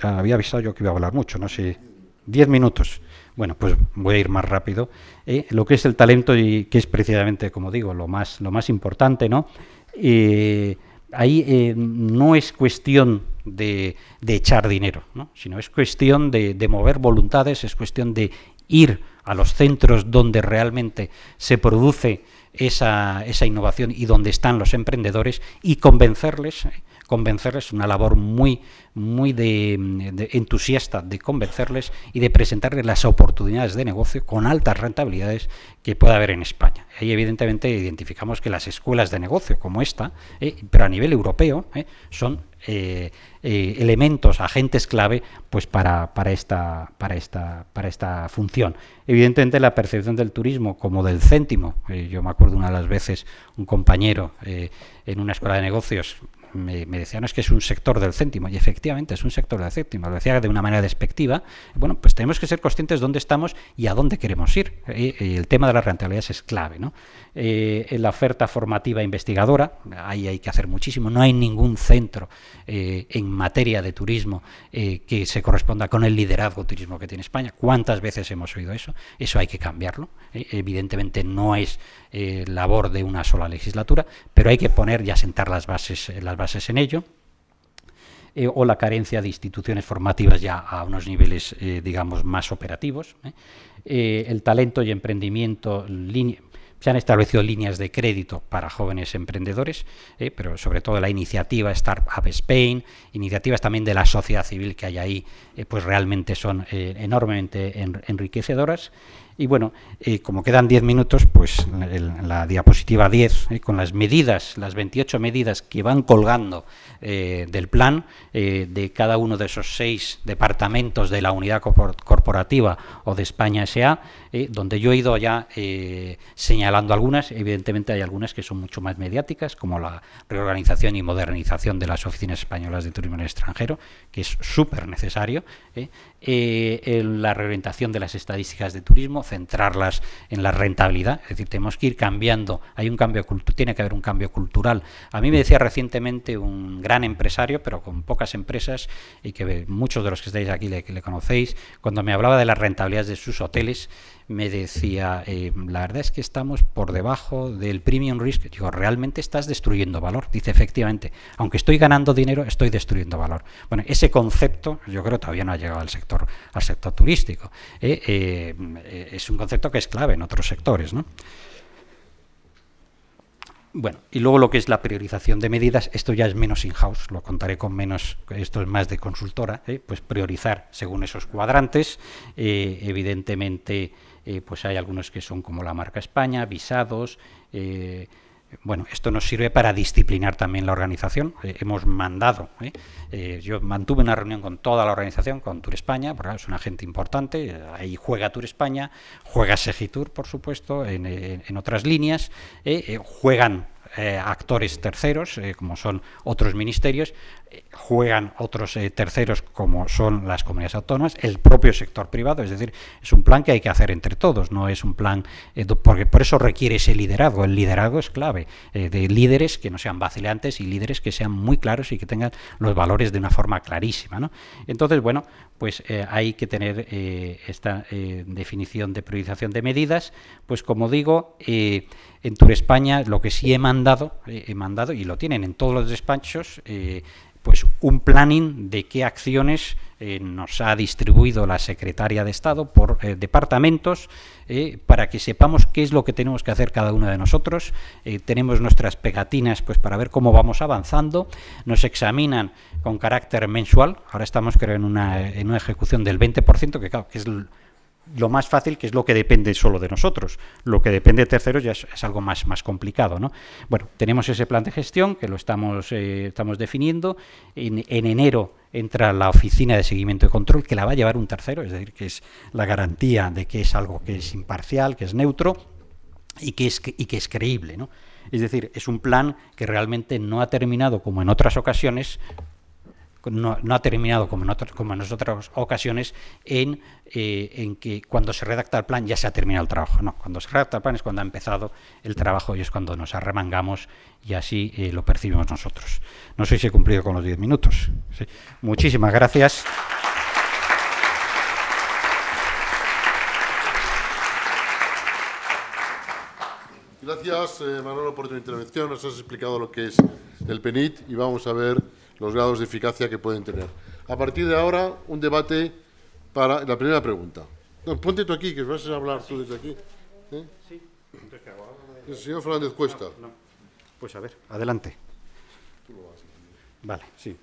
había avisado yo que iba a hablar mucho, no sé, 10 minutos. Bueno, pues voy a ir más rápido. Eh, lo que es el talento y que es precisamente, como digo, lo más, importante, ¿no? Eh, ahí eh, no es cuestión de, de echar dinero, ¿no? sino es cuestión de, mover voluntades, es cuestión de ir a los centros donde realmente se produce esa, esa innovación y donde están los emprendedores y convencerles convencerles, una labor muy, muy de, entusiasta de convencerles y de presentarles las oportunidades de negocio con altas rentabilidades que pueda haber en España. Ahí evidentemente identificamos que las escuelas de negocio como esta, eh, pero a nivel europeo, eh, son eh, elementos, agentes clave, pues para, esta, para, esta, para esta función. Evidentemente la percepción del turismo como del céntimo, yo me acuerdo una de las veces un compañero en una escuela de negocios me, decían, es que es un sector del céntimo, y efectivamente es un sector del céntimo, lo decía de una manera despectiva, bueno, pues tenemos que ser conscientes de dónde estamos y a dónde queremos ir. Eh, eh, el tema de las rentabilidades es clave, ¿no? Eh, en la oferta formativa investigadora, ahí hay que hacer muchísimo, no hay ningún centro en materia de turismo que se corresponda con el liderazgo turismo que tiene España, ¿cuántas veces hemos oído eso? Eso hay que cambiarlo, evidentemente no es eh, labor de una sola legislatura, pero hay que poner y asentar las bases, eh, las bases en ello. Eh, o la carencia de instituciones formativas ya a unos niveles, digamos, más operativos. el talento y emprendimiento, se han establecido líneas de crédito para jóvenes emprendedores, pero sobre todo la iniciativa Startup Spain, iniciativas también de la sociedad civil que hay ahí, pues realmente son enormemente enriquecedoras. Y bueno, eh, como quedan 10 minutos, pues la diapositiva 10, eh, con las medidas, las 28 medidas que van colgando eh, del plan de cada uno de esos seis departamentos de la unidad corporativa o de España SA, donde yo he ido ya señalando algunas, evidentemente hay algunas que son mucho más mediáticas, como la reorganización y modernización de las oficinas españolas de turismo en el extranjero, que es súper necesario, la reorientación de las estadísticas de turismo, centrarlas en la rentabilidad. Es decir, tenemos que ir cambiando. Hay un cambio tiene que haber un cambio cultural. A mí me decía recientemente un gran empresario, pero con pocas empresas, y que muchos de los que estáis aquí le, le conocéis, cuando me hablaba de las rentabilidades de sus hoteles, me decía, eh, la verdad es que estamos por debajo del premium risk. Digo, realmente estás destruyendo valor. Dice, efectivamente, aunque estoy ganando dinero, estoy destruyendo valor. Bueno, ese concepto yo creo todavía no ha llegado al sector, sector turístico. ¿eh? Eh, es un concepto que es clave en otros sectores, ¿no? Bueno, y luego lo que es la priorización de medidas, esto ya es menos in-house, lo contaré con menos, esto es más de consultora, pues priorizar según esos cuadrantes, evidentemente eh, pues hay algunos que son como la marca España, visados. Eh, bueno, esto nos sirve para disciplinar también la organización. Eh, hemos mandado, yo mantuve una reunión con toda la organización, con Tour España, porque es una gente importante, ahí juega Tour España, juega Segitour, por supuesto, en, en otras líneas, juegan eh, actores terceros, eh, como son otros ministerios, eh, juegan otros terceros, como son las comunidades autónomas, el propio sector privado, es decir, es un plan que hay que hacer entre todos, no es un plan, porque por eso requiere ese liderazgo, el liderazgo es clave, de líderes que no sean vacilantes y líderes que sean muy claros y que tengan los valores de una forma clarísima. Entonces, bueno, pues eh, hay que tener eh, esta eh, definición de priorización de medidas. Pues como digo, en Tour España lo que sí he mandado, he mandado y lo tienen en todos los despachos, pues un planning de qué acciones eh, nos ha distribuido la secretaria de Estado por eh, departamentos eh, para que sepamos qué es lo que tenemos que hacer cada uno de nosotros. tenemos nuestras pegatinas pues, para ver cómo vamos avanzando. Nos examinan con carácter mensual. Ahora estamos creo en una, en una ejecución del 20%, que claro, que es lo más fácil, que es lo que depende solo de nosotros. Lo que depende de terceros ya es, algo más, más complicado. ¿no? Bueno, tenemos ese plan de gestión que lo estamos, eh, estamos definiendo. En, enero entra la oficina de seguimiento y control que la va a llevar un tercero, es decir, que es la garantía de que es algo que es imparcial, que es neutro y que es, y que es creíble. ¿no? Es decir, es un plan que realmente no ha terminado como en otras ocasiones no, ha terminado como en, otras ocasiones eh, en, que cuando se redacta el plan ya se ha terminado el trabajo. No, cuando se redacta el plan es cuando ha empezado el trabajo y es cuando nos arremangamos y así eh, lo percibimos nosotros. No sé si he cumplido con los diez minutos. Muchísimas gracias. Gracias, eh, Manolo, por tu intervención. Nos has explicado lo que es el PENIT y vamos a ver los grados de eficacia que pueden tener. A partir de ahora, un debate para la primera pregunta. ponte tú aquí, que vas a hablar tú desde aquí. ¿Eh? Sí. El señor Fernández Cuesta. Pues a ver, adelante. Vale, sí.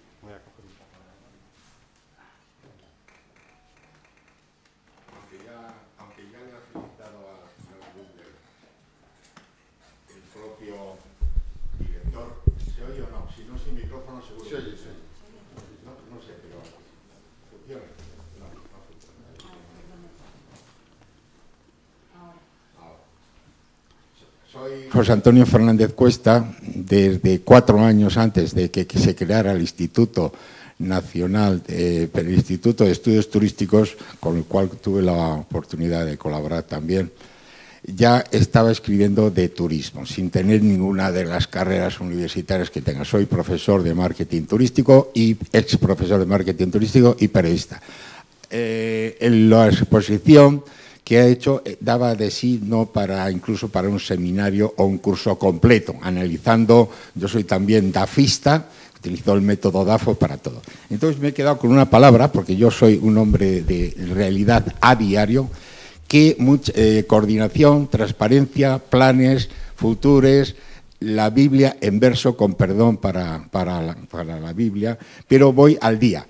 José Antonio Fernández Cuesta, desde cuatro años antes de que se creara el Instituto Nacional, el Instituto de Estudios Turísticos, con el cual tuve la oportunidad de colaborar también, ya estaba escribiendo de turismo, sin tener ninguna de las carreras universitarias que tenga. Soy profesor de marketing turístico y ex profesor de marketing turístico y periodista. Eh, en la exposición que ha hecho, eh, daba de sí no para incluso para un seminario o un curso completo, analizando, yo soy también dafista, utilizo el método DAFO para todo. Entonces me he quedado con una palabra, porque yo soy un hombre de realidad a diario, que mucha, eh, coordinación, transparencia, planes, futuros, la Biblia en verso, con perdón para, para, la, Biblia, pero voy al día.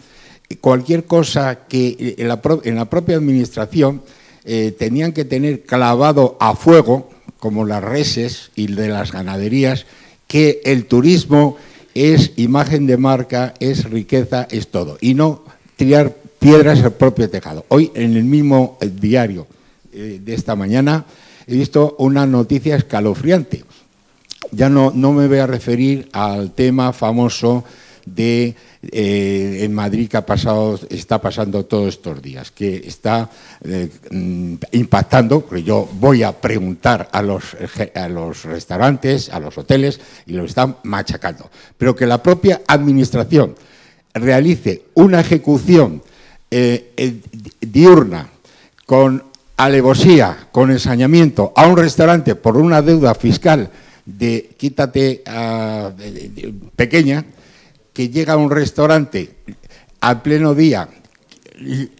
Cualquier cosa que eh, en la propia administración eh, tenían que tener clavado a fuego, como las reses y de las ganaderías, que el turismo es imagen de marca, es riqueza, es todo, y no tirar piedras al propio tejado. Hoy en el mismo eh, diario eh, de esta mañana he visto una noticia escalofriante. Ya no, no me voy a referir al tema famoso de eh, en Madrid que ha pasado, está pasando todos estos días, que está eh, mm, impactando, que yo voy a preguntar a los, a los restaurantes, a los hoteles, y lo están machacando. Pero que la propia administración realice una ejecución eh, diurna con alevosía, con ensañamiento a un restaurante por una deuda fiscal de quítate ah, pequeña, que llega a un restaurante a pleno día,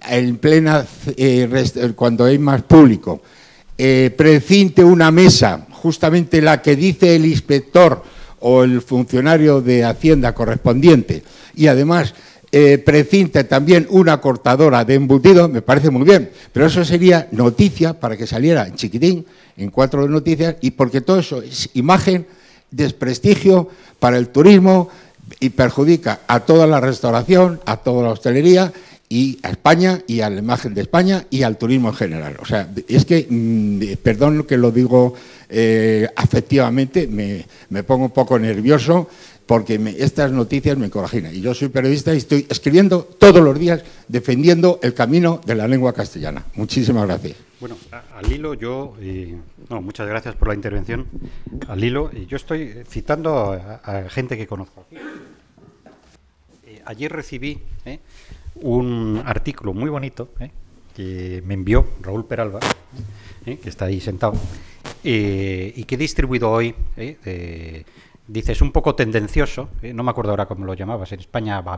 en plena, eh, cuando hay más público, eh, precinte una mesa, justamente la que dice el inspector o el funcionario de Hacienda correspondiente, y además eh, precinte también una cortadora de embutido, me parece muy bien, pero eso sería noticia para que saliera en chiquitín, en cuatro noticias, y porque todo eso es imagen, desprestigio para el turismo, y perjudica a toda la restauración, a toda la hostelería y a España y a la imagen de España y al turismo en general. O sea, es que, mm, eh, perdón que lo digo eh, afectivamente, me, me pongo un poco nervioso porque estas noticias me corajinan. Y yo soy periodista y estoy escribiendo todos los días defendiendo el camino de la lengua castellana. Muchísimas gracias. Bueno, al hilo yo, eh, muchas gracias por la intervención. Al hilo, eh, yo estoy citando a, gente que conozco. Eh, ayer recibí un artículo muy bonito que me envió Raúl Peralba, que está ahí sentado, y que he distribuido hoy dices un poco tendencioso, eh, no me acuerdo ahora cómo lo llamabas, en España va,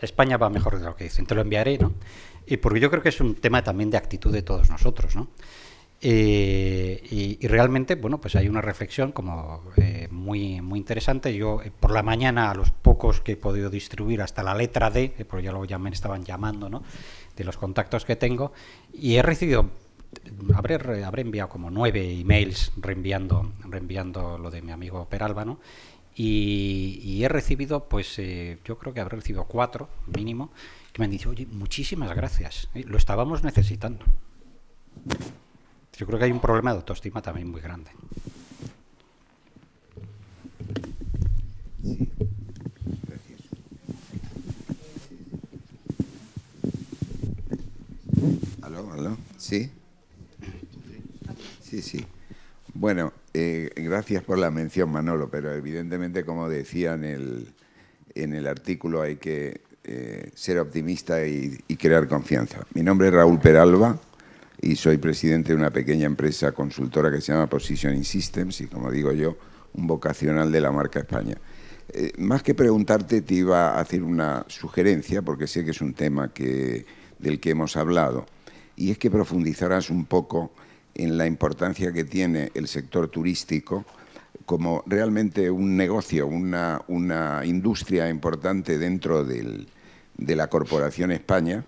España va mejor de lo que dicen, te lo enviaré, ¿no? Y porque yo creo que es un tema también de actitud de todos nosotros, ¿no? Eh, y, realmente, bueno, pues hay una reflexión como eh, muy, muy interesante. Yo por la mañana, a los pocos que he podido distribuir hasta la letra D, porque ya luego ya me estaban llamando, ¿no? De los contactos que tengo, y he recibido habré, habré enviado como nueve emails reenviando, reenviando lo de mi amigo per ¿no? Y, he recibido, pues eh, yo creo que habré recibido cuatro mínimo, que me han dicho, oye, muchísimas gracias, ¿eh? lo estábamos necesitando. Yo creo que hay un problema de autoestima también muy grande. Sí. Gracias. ¿Aló, aló? ¿Sí? sí, sí. Bueno, eh, gracias por la mención, Manolo, pero evidentemente, como decía en el, en el artículo, hay que eh, ser optimista y, crear confianza. Mi nombre es Raúl Peralba y soy presidente de una pequeña empresa consultora que se llama Positioning Systems y, como digo yo, un vocacional de la marca España. Eh, más que preguntarte, te iba a hacer una sugerencia, porque sé que es un tema que, del que hemos hablado, y es que profundizaras un poco en la importancia que tiene el sector turístico como realmente un negocio, una, industria importante dentro de la Corporación España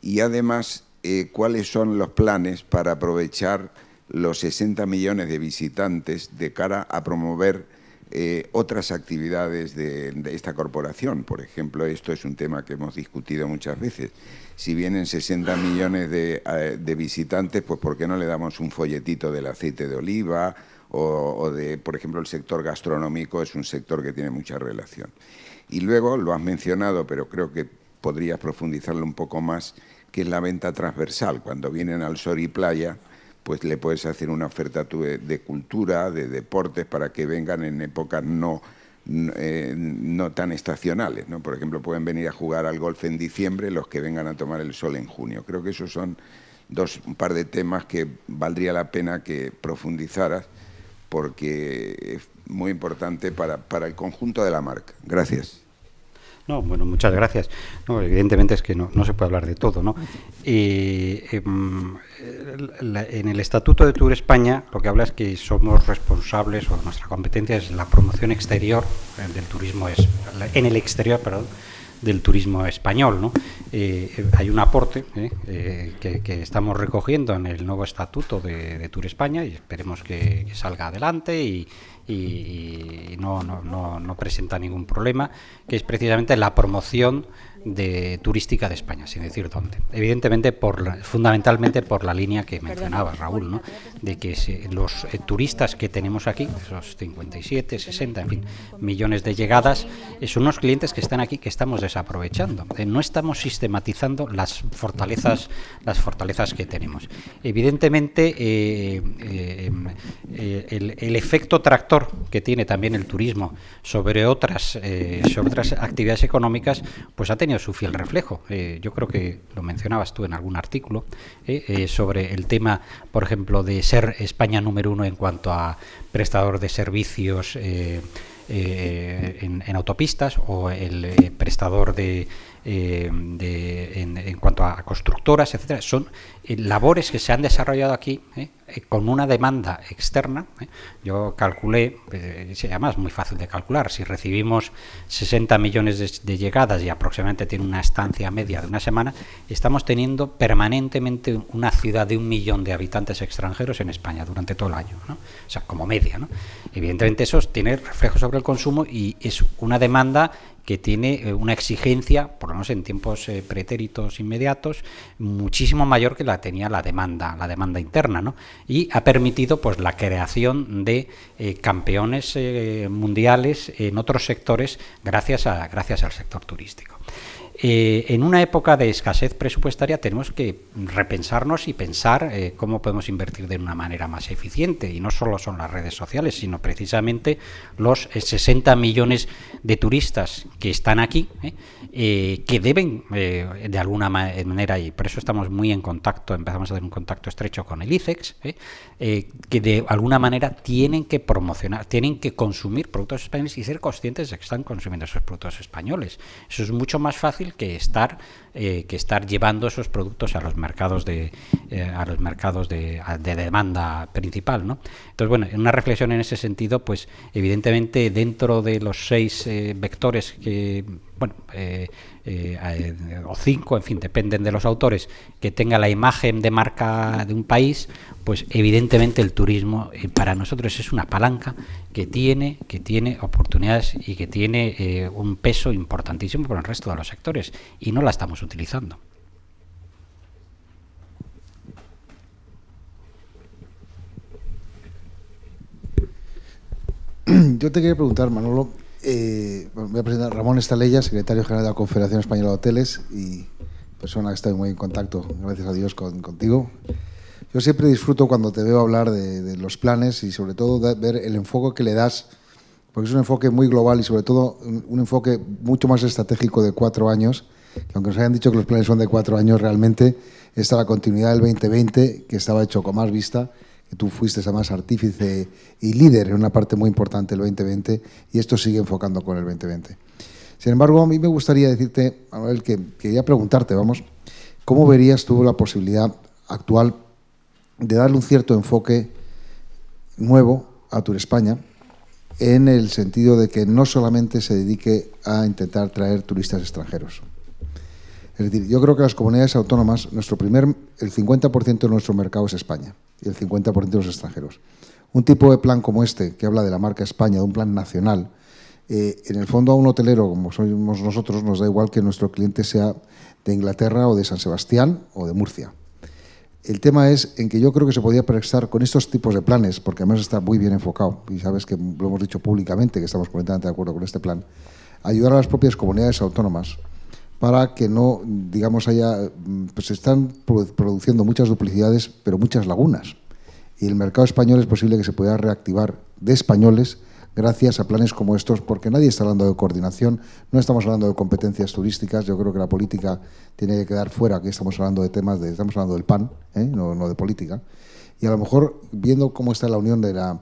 y además eh, cuáles son los planes para aprovechar los 60 millones de visitantes de cara a promover eh, otras actividades de, esta corporación. Por ejemplo, esto es un tema que hemos discutido muchas veces si vienen 60 millones eh, de, visitantes, pues ¿por qué no le damos un folletito del aceite de oliva? O, o, de, por ejemplo, el sector gastronómico es un sector que tiene mucha relación. Y luego, lo has mencionado, pero creo que podrías profundizarlo un poco más, que es la venta transversal. Cuando vienen al sol y playa, pues le puedes hacer una oferta de cultura, de deportes, para que vengan en épocas no eh, no tan estacionales. ¿no? Por ejemplo, pueden venir a jugar al golf en diciembre los que vengan a tomar el sol en junio. Creo que esos son dos, un par de temas que valdría la pena que profundizaras porque es muy importante para, para el conjunto de la marca. Gracias. No, bueno, muchas gracias. No, evidentemente es que no, no, se puede hablar de todo, ¿no? Em, en el Estatuto de Tour España lo que habla es que somos responsables, o nuestra competencia es la promoción exterior eh, del turismo, es, en el exterior, perdón, del turismo español. ¿no? Eh, eh, hay un aporte que, estamos recogiendo en el nuevo estatuto de, Tour España y esperemos que, que salga adelante y, y, no, no, presenta ningún problema, que es precisamente la promoción de turística de España, sin decir dónde. Evidentemente, por fundamentalmente por la línea que mencionaba Raúl, de que los eh, turistas que tenemos aquí, esos 57, 60, en fin, millones de llegadas, eh, son unos clientes que están aquí que estamos desaprovechando. Eh, no estamos sistematizando las fortalezas, las fortalezas que tenemos. Evidentemente, em, el, el efecto tractor que tiene también el turismo sobre otras, eh, sobre otras actividades económicas, pues ha tenido su fiel reflejo. Eh, yo creo que lo mencionabas tú en algún artículo eh, sobre el tema, por ejemplo, de ser España número uno en cuanto a prestador de servicios. en, autopistas o el prestador de eh, en, cuanto a constructoras, etcétera, son eh, labores que se han desarrollado aquí eh, con una demanda externa. Yo calculé, es muy fácil de calcular, si recibimos 60 millones de, llegadas y aproximadamente tiene una estancia media de una semana, estamos teniendo permanentemente una ciudad de un millón de habitantes extranjeros en España durante todo el año, o sea, como media. ¿no? Evidentemente eso tiene reflejo sobre el consumo y es una demanda que tiene eh, una exigencia, por lo menos en tiempos eh, pretéritos inmediatos, muchísimo mayor que la tenía la demanda, la demanda interna, Y ha permitido pues la creación de eh, campeones mundiales en otros sectores gracias gracias al sector turístico. Eh, en una época de escasez presupuestaria tenemos que repensarnos y pensar eh, cómo podemos invertir de una manera más eficiente. Y no solo son las redes sociales, sino precisamente los 60 millones de turistas que están aquí, eh, que deben de alguna manera, y por eso estamos muy en contacto, empezamos a tener un contacto estrecho con el ICEX, que de alguna manera tienen que promocionar, tienen que consumir productos españoles y ser conscientes de que están consumiendo esos productos españoles. Eso es mucho más fácil que estar, eh, que estar llevando esos productos a los mercados de, eh, a los mercados de, demanda principal. ¿no? Entonces, bueno, una reflexión en ese sentido, pues evidentemente dentro de los seis eh, vectores que bueno, eh, eh, o cinco, en fin, dependen de los autores, que tenga la imagen de marca de un país, pues evidentemente el turismo eh, para nosotros es una palanca que tiene, que tiene oportunidades y que tiene un peso importantísimo para el resto de los sectores y no la estamos utilizando. Yo te quería preguntar, Manolo, eh, voy a presentar a Ramón Estalella, secretario general de la Confederación Española de Hoteles y persona que está muy en contacto, gracias a Dios, contigo. Yo siempre disfruto cuando te veo hablar de, los planes y sobre todo ver el enfoque que le das, porque es un enfoque muy global y sobre todo un, enfoque mucho más estratégico de cuatro años, que aunque nos hayan dicho que los planes son de cuatro años, realmente está la continuidad del 2020, que estaba hecho con más vista tú fuiste además artífice y líder en una parte muy importante del 2020 y esto sigue enfocando con el 2020. Sin embargo, a mí me gustaría decirte, Manuel, que quería preguntarte, vamos, ¿cómo verías tú la posibilidad actual de darle un cierto enfoque nuevo a Tour España en el sentido de que no solamente se dedique a intentar traer turistas extranjeros? Es decir, yo creo que las comunidades autónomas, nuestro primer, el 50% de nuestro mercado es España y el 50% de los extranjeros. Un tipo de plan como este, que habla de la marca España, de un plan nacional, eh, en el fondo a un hotelero como somos nosotros nos da igual que nuestro cliente sea de Inglaterra o de San Sebastián o de Murcia. El tema es en que yo creo que se podía prestar con estos tipos de planes, porque además está muy bien enfocado, y sabes que lo hemos dicho públicamente, que estamos completamente de acuerdo con este plan, ayudar a las propias comunidades autónomas para que no, digamos, haya, mm, pues se están produciendo muchas duplicidades, pero muchas lagunas. Y el mercado español es posible que se pueda reactivar de españoles gracias a planes como estos, porque nadie está hablando de coordinación, no estamos hablando de competencias turísticas, yo creo que la política tiene que quedar fuera, que estamos hablando de temas, de, estamos hablando del pan, ¿eh? no, de política. Y a lo mejor, viendo cómo está la unión de la,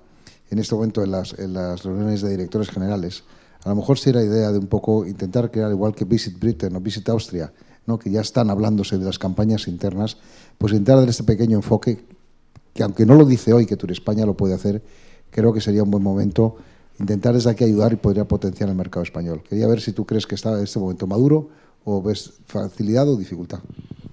en este momento en las, en las reuniones de directores generales, a lo mejor sería la idea de un poco intentar crear igual que Visit Britain o Visit Austria, ¿no? que ya están hablándose de las campañas internas, pues intentar dar este pequeño enfoque que aunque no lo dice hoy que Tour España lo puede hacer, creo que sería un buen momento intentar desde aquí ayudar y podría potenciar el mercado español. Quería ver si tú crees que está en este momento maduro o ves facilidad o dificultad.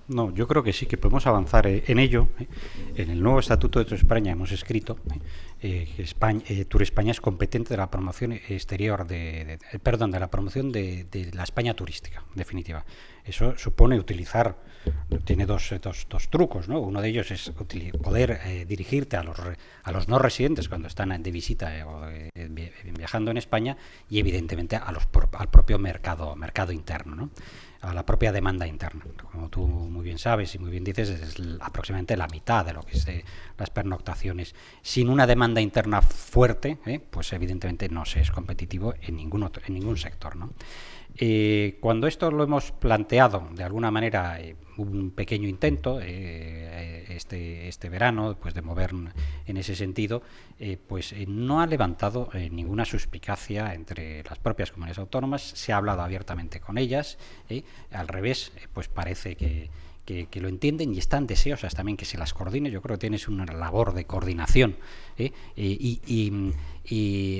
No, yo creo que sí, que podemos avanzar eh, en ello. Eh. En el nuevo Estatuto de Tour España hemos escrito eh, eh, España, eh, Tour España es competente de la promoción exterior, de, perdón, de la promoción de, la España turística, definitiva. Eso supone utilizar, tiene dos, trucos, ¿no? Uno de ellos es poder eh, dirigirte a los, a los no residentes cuando están de visita o viajando en España y evidentemente a los, al propio mercado, mercado interno, ¿no? a la propia demanda interna. Como tú muy bien sabes y muy bien dices, es aproximadamente la mitad de lo que es de las pernoctaciones. Sin una demanda interna fuerte, ¿eh? pues evidentemente no se es competitivo en ningún, en ningún sector. ¿no? Eh, cuando esto lo hemos planteado, de alguna manera, eh, un pequeño intento eh, este, este verano, pues de mover en ese sentido, pues no ha levantado ninguna suspicacia entre las propias comunidades autónomas, se ha hablado abiertamente con ellas, al revés, pues parece que que, lo entienden y están deseosas también que se las coordine. Yo creo que tienes una labor de coordinación ¿eh? Eh, y,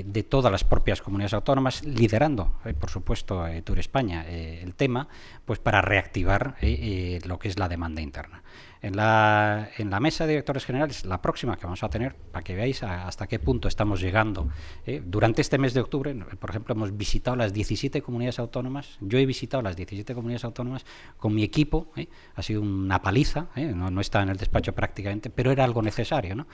de todas las propias comunidades autónomas, liderando, eh, por supuesto, Tour España el tema, pues para reactivar lo que es la demanda interna en la, mesa de directores generales, la próxima que vamos a tener, para que veáis hasta qué punto estamos llegando. ¿eh? Durante este mes de octubre, por ejemplo, hemos visitado las 17 comunidades autónomas, yo he visitado las 17 comunidades autónomas con mi equipo, ¿eh? ha sido una paliza, ¿eh? no, está en el despacho prácticamente, pero era algo necesario.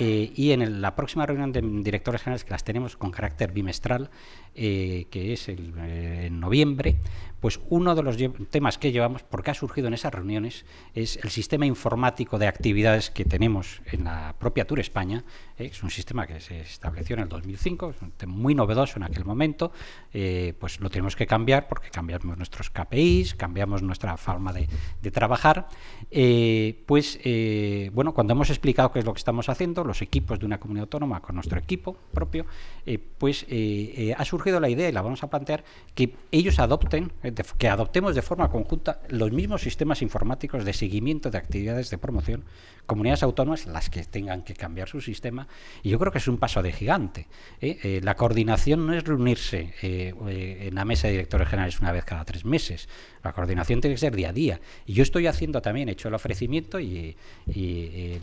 y en la próxima reunión de directores generales, que las tenemos con carácter bimestral, eh, que es el, eh, en noviembre, pues uno de los temas que llevamos, porque ha surgido en esas reuniones, es el sistema informático de actividades que tenemos en la propia Tour España. Eh, es un sistema que se estableció en el 2005, es muy novedoso en aquel momento. pues lo tenemos que cambiar porque cambiamos nuestros KPIs, cambiamos nuestra forma de, trabajar. pues, bueno, cuando hemos explicado qué es lo que estamos haciendo, los equipos de una comunidad autónoma con nuestro equipo propio, pues ha surgido surgido la idea y la vamos a plantear que ellos adopten, eh, que adoptemos de forma conjunta los mismos sistemas informáticos de seguimiento de actividades de promoción comunidades autónomas las que tengan que cambiar su sistema. Y yo creo que es un paso de gigante. ¿eh? Eh, la coordinación no es reunirse eh, en la mesa de directores generales una vez cada tres meses. La coordinación tiene que ser día a día. Y yo estoy haciendo también, he hecho el ofrecimiento y,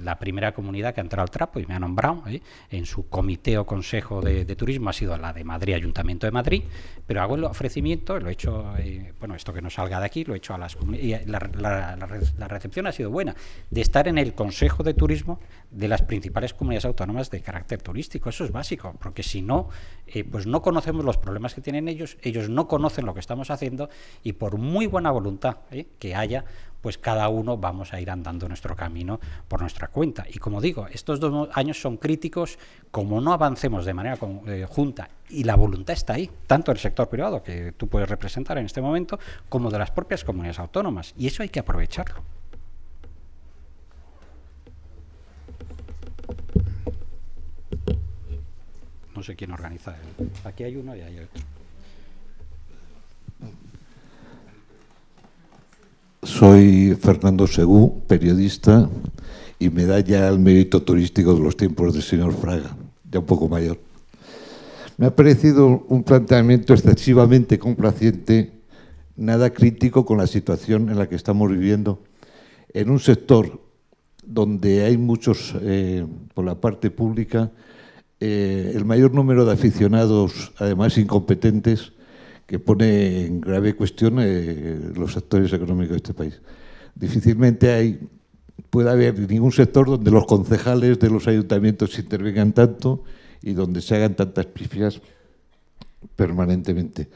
la primera comunidad que ha entrado al trapo y me ha nombrado en su comité o consejo de, turismo ha sido la de Madrid, Ayuntamiento de Madrid. Pero hago el ofrecimiento, lo he hecho, bueno, esto que no salga de aquí, lo he hecho a las comunidades. La, la recepción ha sido buena. De estar en el consejo Consejo de Turismo de las principales comunidades autónomas de carácter turístico. Eso es básico, porque si no, eh, pues no conocemos los problemas que tienen ellos, ellos no conocen lo que estamos haciendo y por muy buena voluntad eh, que haya, pues cada uno vamos a ir andando nuestro camino por nuestra cuenta. Y como digo, estos dos años son críticos, como no avancemos de manera conjunta, eh, y la voluntad está ahí, tanto del sector privado que tú puedes representar en este momento, como de las propias comunidades autónomas, y eso hay que aprovecharlo. sé quién organiza. aquí hay uno y hay otro. Soy Fernando Segú, periodista y me da ya el mérito turístico de los tiempos del señor Fraga, ya un poco mayor. Me ha parecido un planteamiento excesivamente complaciente, nada crítico con la situación en la que estamos viviendo, en un sector donde hay muchos, eh, por la parte pública, eh, el mayor número de aficionados, además incompetentes, que pone en grave cuestión eh, los actores económicos de este país. Difícilmente hay, puede haber ningún sector donde los concejales de los ayuntamientos intervengan tanto y donde se hagan tantas pifias permanentemente.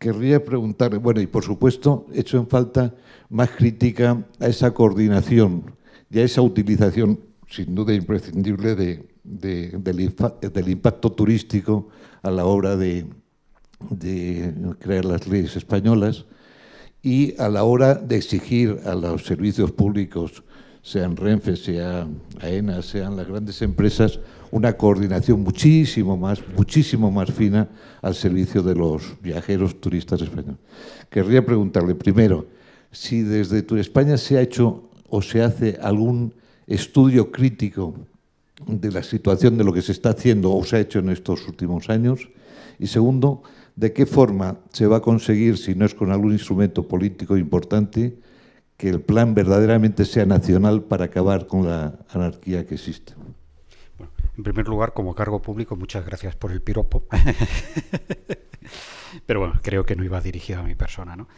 Querría preguntarle, bueno, y por supuesto, hecho en falta más crítica a esa coordinación y a esa utilización, sin duda imprescindible, de, del, impacto turístico a la hora de, crear las leyes españolas y a la hora de exigir a los servicios públicos, sean Renfe, sean AENA, sean las grandes empresas, una coordinación muchísimo más, muchísimo más fina al servicio de los viajeros turistas españoles. Querría preguntarle primero si desde España se ha hecho o se hace algún estudio crítico de la situación de lo que se está haciendo o se ha hecho en estos últimos años y segundo, de qué forma se va a conseguir, si no es con algún instrumento político importante, que el plan verdaderamente sea nacional para acabar con la anarquía que existe. en primer lugar, como cargo público, muchas gracias por el piropo. Pero bueno, creo que no iba dirigido a mi persona, ¿no?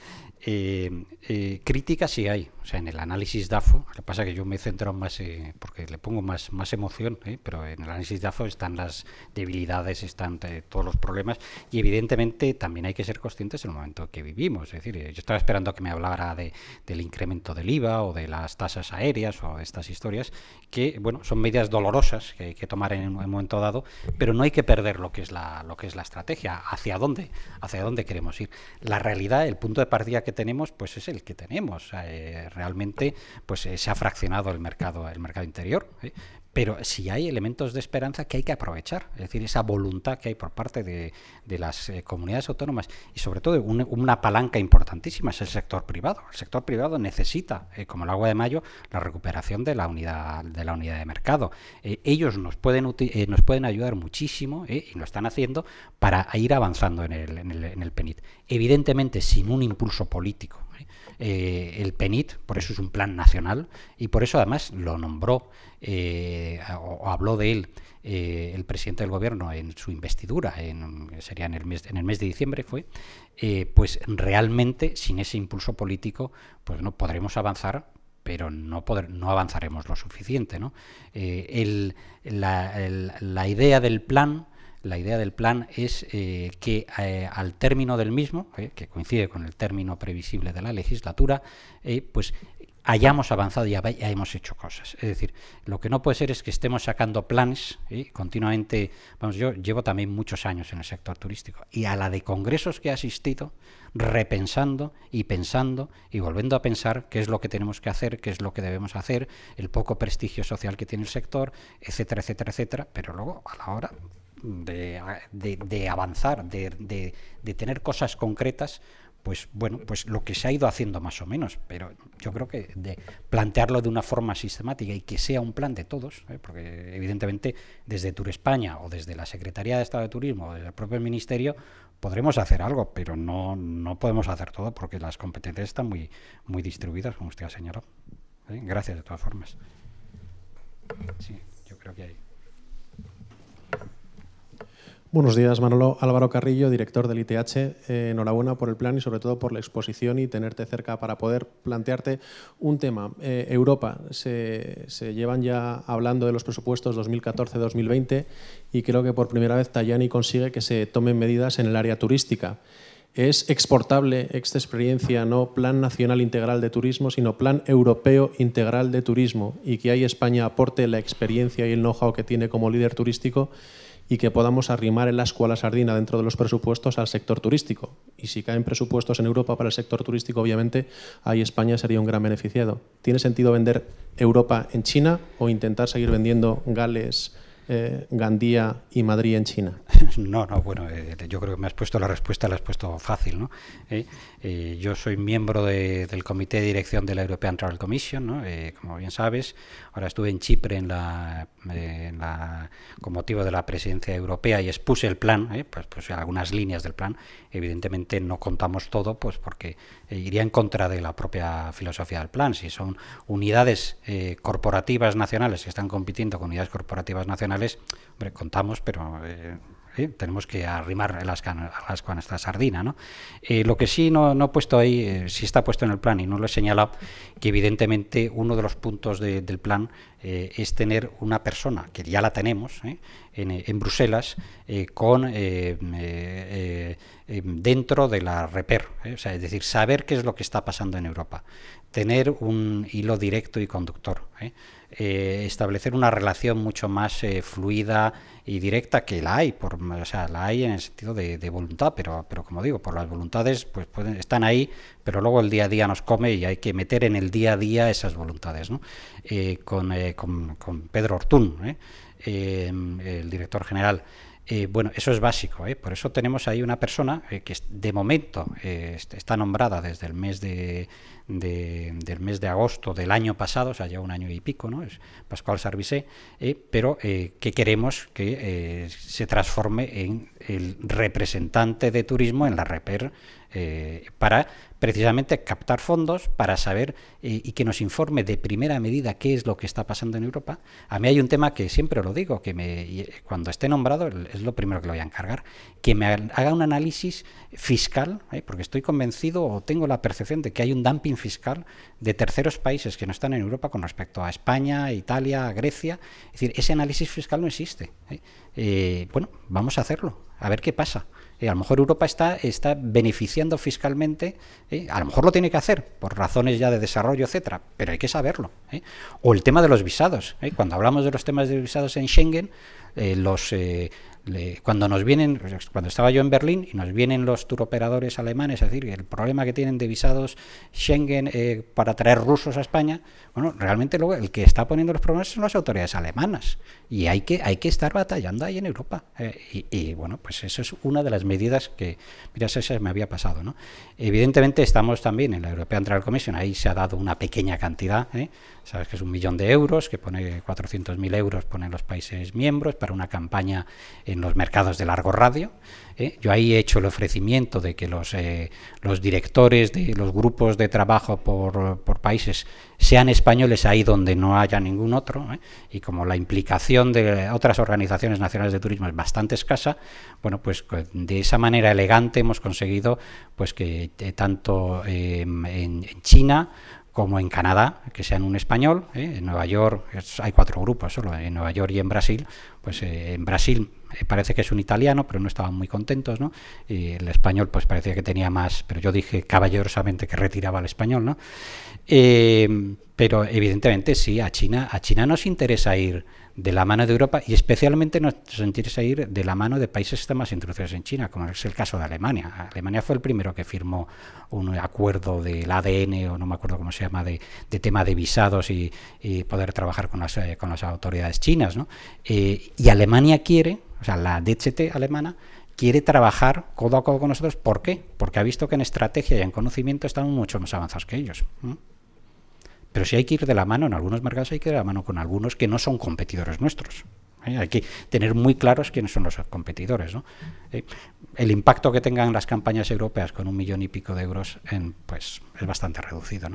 eh, eh críticas sí hay, o sea, en el análisis DAFO, lo que pasa es que yo me he más, eh, porque le pongo más, más emoción, eh, pero en el análisis DAFO están las debilidades, están todos los problemas, y evidentemente también hay que ser conscientes en el momento que vivimos, es decir, yo estaba esperando que me hablara de, del incremento del IVA o de las tasas aéreas o estas historias, que, bueno, son medidas dolorosas que hay que tomar en un momento dado, pero no hay que perder lo que es la, lo que es la estrategia, hacia dónde, hacia dónde queremos ir. La realidad, el punto de partida que tenemos pues es el que tenemos. Eh, realmente pues eh, se ha fraccionado el mercado, el mercado interior. ¿eh? Pero si hay elementos de esperanza que hay que aprovechar, es decir, esa voluntad que hay por parte de, las eh, comunidades autónomas y sobre todo una palanca importantísima es el sector privado. El sector privado necesita, eh, como el agua de mayo, la recuperación de la unidad de, la unidad de mercado. Eh, ellos nos pueden, nos pueden ayudar muchísimo y lo están haciendo para ir avanzando en el PENIT. E Evidentemente sin un impulso político eh, el PENIT, por eso es un plan nacional, y por eso además lo nombró eh, o, habló de él eh, el presidente del gobierno en su investidura, en, sería en el, mes, en el mes de diciembre fue, pues realmente sin ese impulso político pues no podremos avanzar pero no, poder, no avanzaremos lo suficiente. ¿no? la, la idea del plan la idea del plan es eh, que eh, al término del mismo, eh, que coincide con el término previsible de la legislatura, pues hayamos avanzado y hayamos hecho cosas. Es decir, lo que no puede ser es que estemos sacando planes continuamente. Vamos, yo llevo también muchos años en el sector turístico y a la de congresos que he asistido, repensando y pensando y volviendo a pensar qué es lo que tenemos que hacer, qué es lo que debemos hacer, el poco prestigio social que tiene el sector, etcétera, etcétera, etcétera. Pero luego, a la hora, de, de, avanzar, de, de, tener cosas concretas, pues bueno, pues lo que se ha ido haciendo más o menos, pero yo creo que de plantearlo de una forma sistemática y que sea un plan de todos, ¿eh? porque evidentemente desde Tour España o desde la Secretaría de Estado de Turismo o desde el propio Ministerio podremos hacer algo, pero no, podemos hacer todo porque las competencias están muy, muy distribuidas, como usted ha señalado. ¿eh? Gracias de todas formas. Sí, yo creo que hay. Buenos días, Manolo. Álvaro Carrillo, director del ITH. Eh, enhorabuena por el plan y sobre todo por la exposición y tenerte cerca para poder plantearte un tema. Eh, Europa, se, se, llevan ya hablando de los presupuestos 2014-2020 y creo que por primera vez Tajani consigue que se tomen medidas en el área turística. ¿Es exportable esta experiencia, no Plan Nacional Integral de Turismo, sino Plan Europeo Integral de Turismo y que ahí España aporte la experiencia y el know-how que tiene como líder turístico? y que podamos arrimar en la a la sardina dentro de los presupuestos al sector turístico. Y si caen presupuestos en Europa para el sector turístico, obviamente ahí España sería un gran beneficiado. ¿Tiene sentido vender Europa en China o intentar seguir vendiendo Gales? Eh, Gandía y Madrid en China? No, no, bueno, eh, yo creo que me has puesto la respuesta, la has puesto fácil, ¿no? Eh, eh, yo soy miembro del comité de dirección de la European Travel Commission, eh, como bien sabes. Ahora estuve en Chipre eh, en la, con motivo de la presidencia europea y expuse el plan, pues, pues, algunas líneas del plan. Evidentemente no contamos todo, pues porque iría en contra de la propia filosofía del plan. Si son unidades corporativas nacionales que están compitiendo con unidades corporativas nacionales, contamos, pero tenemos que arrimar las, las con esta sardina. ¿no? Eh, lo que sí no, he puesto ahí, eh, si está puesto en el plan y no lo he señalado, que evidentemente uno de los puntos del plan eh, es tener una persona, que ya la tenemos, en, Bruselas, con dentro de la reper, es decir, saber qué es lo que está pasando en Europa, tener un hilo directo y conductor. Eh, establecer una relación mucho más eh, fluida y directa que la hay, por, o sea, la hay en el sentido de, voluntad, pero, pero como digo, por las voluntades pues están ahí, pero luego el día a día nos come y hay que meter en el día a día esas voluntades. Eh, con, con, con, Pedro Ortún, el director general eh, bueno, eso es básico. ¿eh? Por eso tenemos ahí una persona eh, que de momento este, está nombrada desde el mes de, del mes de agosto del año pasado, o sea, ya un año y pico, ¿no? Es Pascual Sarvisé, pero que queremos que se transforme en el representante de turismo en la REPER para precisamente captar fondos para saber eh, y que nos informe de primera medida qué es lo que está pasando en Europa. A mí hay un tema que siempre lo digo, que me, eh, cuando esté nombrado es lo primero que lo voy a encargar, que me haga un análisis fiscal, eh, porque estoy convencido o tengo la percepción de que hay un dumping fiscal de terceros países que no están en Europa con respecto a España, Italia, Grecia. Es decir, ese análisis fiscal no existe. bueno, vamos a hacerlo, a ver qué pasa. a lo mejor Europa está, está beneficiando fiscalmente ¿eh? A lo mejor lo tiene que hacer por razones ya de desarrollo, etcétera, pero hay que saberlo. ¿eh? O el tema de los visados. ¿eh? Cuando hablamos de los temas de visados en Schengen, los cuando nos vienen, cuando estaba yo en Berlín y nos vienen los turoperadores alemanes, es decir, el problema que tienen de visados Schengen eh, para traer rusos a España, bueno, realmente luego el que está poniendo los problemas son las autoridades alemanas y hay que, hay que estar batallando ahí en Europa. Eh, y, bueno, pues eso es una de las medidas que, mira, esa me había pasado, ¿no? Evidentemente estamos también en la European Travel Commission, ahí se ha dado una pequeña cantidad, ¿eh? Sabes que es un millón de euros, que pone 400.000 euros, ponen los países miembros para una campaña en los mercados de largo radio. ¿eh? Yo ahí he hecho el ofrecimiento de que los, eh, directores de los grupos de trabajo por, países sean españoles ahí donde no haya ningún otro. ¿eh? Y como la implicación de otras organizaciones nacionales de turismo es bastante escasa, bueno, pues de esa manera elegante hemos conseguido pues que tanto en China, como en Canadá, que sean un español. ¿eh? En Nueva York hay cuatro grupos solo, en Nueva York y en Brasil. Pues eh, en Brasil eh, parece que es un italiano, pero no estaban muy contentos, ¿no? Y el español pues parecía que tenía más, pero yo dije caballerosamente que retiraba al español, ¿no? Eh, pero evidentemente sí, a China, a China nos interesa ir de la mano de Europa y especialmente nos interesa ir de la mano de países que están más introducidos en China, como es el caso de Alemania. Alemania fue el primero que firmó un acuerdo del ADN, o no me acuerdo cómo se llama, de, tema de visados y, poder trabajar con las, con las autoridades chinas. ¿no? Eh, y Alemania quiere, o sea, la DHT alemana quiere trabajar codo a codo con nosotros. ¿Por qué? Porque ha visto que en estrategia y en conocimiento están mucho más avanzados que ellos. Pero si hay que ir de la mano, en algunos mercados hay que ir de la mano con algunos que no son competidores nuestros. ¿eh? Hay que tener muy claros quiénes son los competidores. Eh, el impacto que tengan las campañas europeas con un millón y pico de euros pues, es bastante reducido.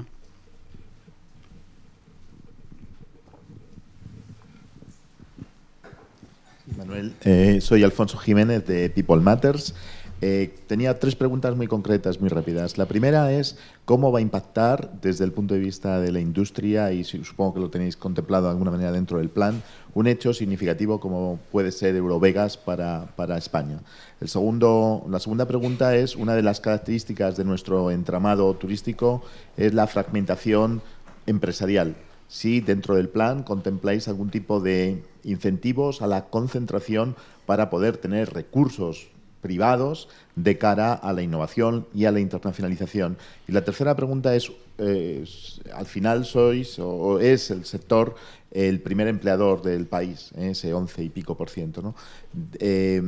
Manuel, eh, soy Alfonso Jiménez de People Matters. Eh, tenía tres preguntas muy concretas, muy rápidas. La primera es, ¿cómo va a impactar desde el punto de vista de la industria, y supongo que lo tenéis contemplado de alguna manera dentro del plan, un hecho significativo como puede ser Eurovegas para, para España? El segundo, la segunda pregunta es, una de las características de nuestro entramado turístico es la fragmentación empresarial si dentro del plan contempláis algún tipo de incentivos a la concentración para poder tener recursos privados de cara a la innovación y a la internacionalización. Y la tercera pregunta es, eh, al final sois o, es el sector el primer empleador del país, eh, ese 11 y pico por ciento, eh,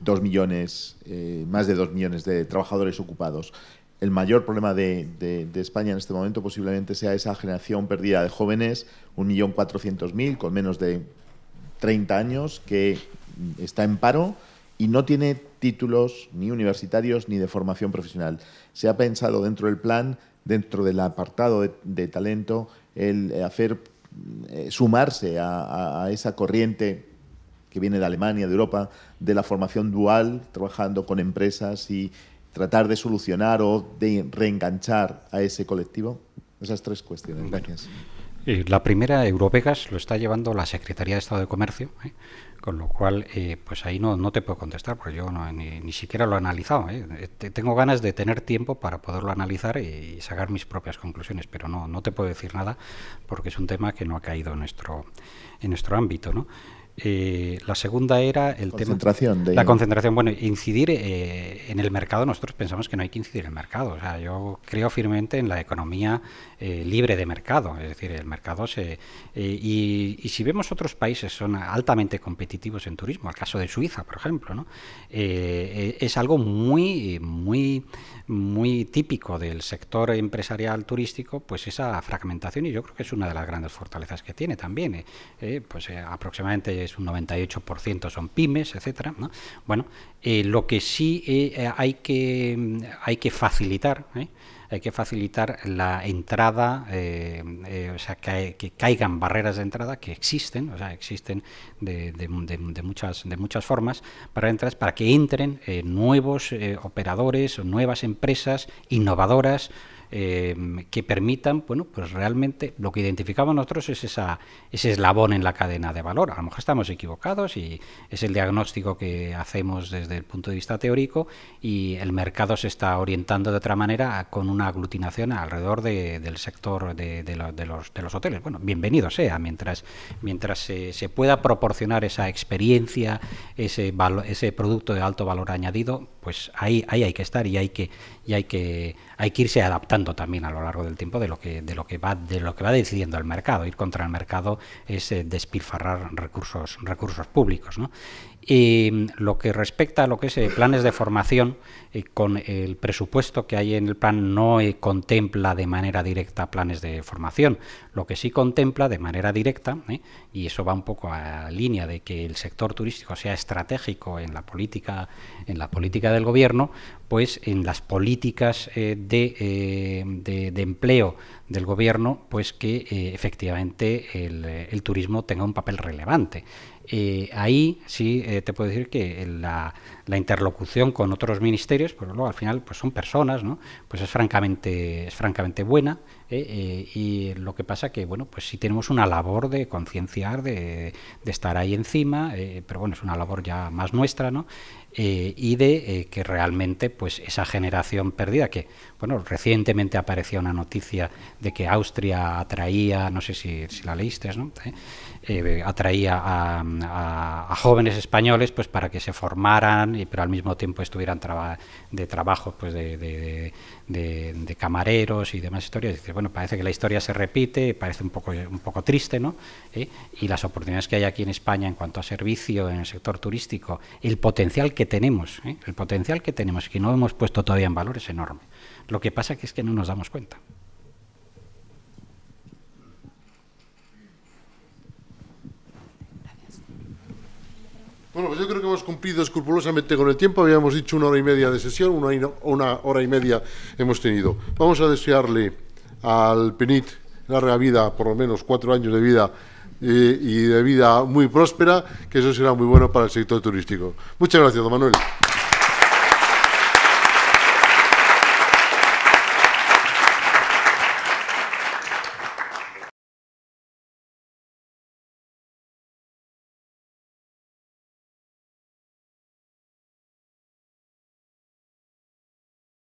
dos millones, más de dos millones de trabajadores ocupados. El mayor problema de, de España en este momento posiblemente sea esa generación perdida de jóvenes, 1.400.000 con menos de 30 años, que está en paro y no tiene títulos ni universitarios ni de formación profesional. Se ha pensado dentro del plan, dentro del apartado de, talento, el eh, hacer eh, sumarse a, esa corriente que viene de Alemania, de Europa, de la formación dual, trabajando con empresas y tratar de solucionar o de reenganchar a ese colectivo? Esas tres cuestiones. Gracias. Eh, la primera, Eurovegas, lo está llevando la Secretaría de Estado de Comercio. Con lo cual, eh, pues ahí no, no te puedo contestar, porque yo no, ni, siquiera lo he analizado. ¿eh? Eh, tengo ganas de tener tiempo para poderlo analizar y sacar mis propias conclusiones, pero no, no te puedo decir nada porque es un tema que no ha caído en nuestro, en nuestro ámbito. ¿no? Eh, la segunda era el tema de la concentración. Bueno, incidir eh, en el mercado, nosotros pensamos que no hay que incidir en el mercado. O sea, yo creo firmemente en la economía eh, libre de mercado. Es decir, el mercado se. Eh, y, y, si vemos otros países son altamente competitivos en turismo, el caso de Suiza, por ejemplo, ¿no? es algo muy, muy, muy típico del sector empresarial turístico, pues esa fragmentación, y yo creo que es una de las grandes fortalezas que tiene también. pues aproximadamente un 98% son pymes, etcétera. Bueno, eh, lo que sí eh, eh, hay, que, mm, hay que facilitar, hay que facilitar la entrada, o sea, que, caigan barreras de entrada que existen, o sea, existen de, muchas, de muchas formas para, entrar, para que entren nuevos operadores o nuevas empresas innovadoras. Em, que permitan, bueno, pues realmente lo que identificamos nosotros es esa, ese eslabón en la cadena de valor. A lo mejor estamos equivocados y es el diagnóstico que hacemos desde el punto de vista teórico y el mercado se está orientando de otra manera con una aglutinación alrededor del sector de, los, de los hoteles. Bueno, bienvenido sea, mientras, mientras se, pueda proporcionar esa experiencia, ese, ese producto de alto valor añadido, pues ahí, ahí hay que estar y hay que, y hay que, hay que irse adaptando también a lo largo del tiempo de lo que, de lo que, va, de lo que va decidiendo el mercado. Ir contra el mercado es eh, despilfarrar recursos, recursos públicos. ¿no? Y lo que respecta a lo que es eh, planes de formación, eh, con el presupuesto que hay en el plan no eh, contempla de manera directa planes de formación. Lo que sí contempla de manera directa, y eso va un poco a línea de que el sector turístico sea estratégico en la política, en la política del gobierno, pues en las políticas de, empleo del gobierno, pues que efectivamente el turismo tenga un papel relevante. Eh, ahí sí eh, te puedo decir que la, interlocución con otros ministerios, pues luego al final pues son personas, ¿no? Pues es francamente, es francamente buena. ¿eh? y lo que pasa que, bueno, pues sí tenemos una labor de concienciar, de, estar ahí encima, pero bueno, es una labor ya más nuestra, ¿no? y de que realmente, pues esa generación perdida, que, bueno, recientemente aparecía una noticia de que Austria atraía, no sé si, si la leíste, ¿no? Eh, atraía a, jóvenes españoles pues para que se formaran y pero al mismo tiempo estuvieran de trabajo pues de, camareros y demás historias bueno parece que la historia se repite parece un poco un poco triste no ¿Eh? y las oportunidades que hay aquí en España en cuanto a servicio en el sector turístico el potencial que tenemos ¿eh? el potencial que tenemos que no hemos puesto todavía en valor es enorme lo que pasa que es que no nos damos cuenta Bueno, pues yo creo que hemos cumplido escrupulosamente con el tiempo. Habíamos dicho una hora y media de sesión, una, hora y media hemos tenido. Vamos a desearle al PENIT larga vida, por lo menos cuatro años de vida eh, y de vida muy próspera, que eso será muy bueno para el sector turístico. Muchas gracias, don Manuel.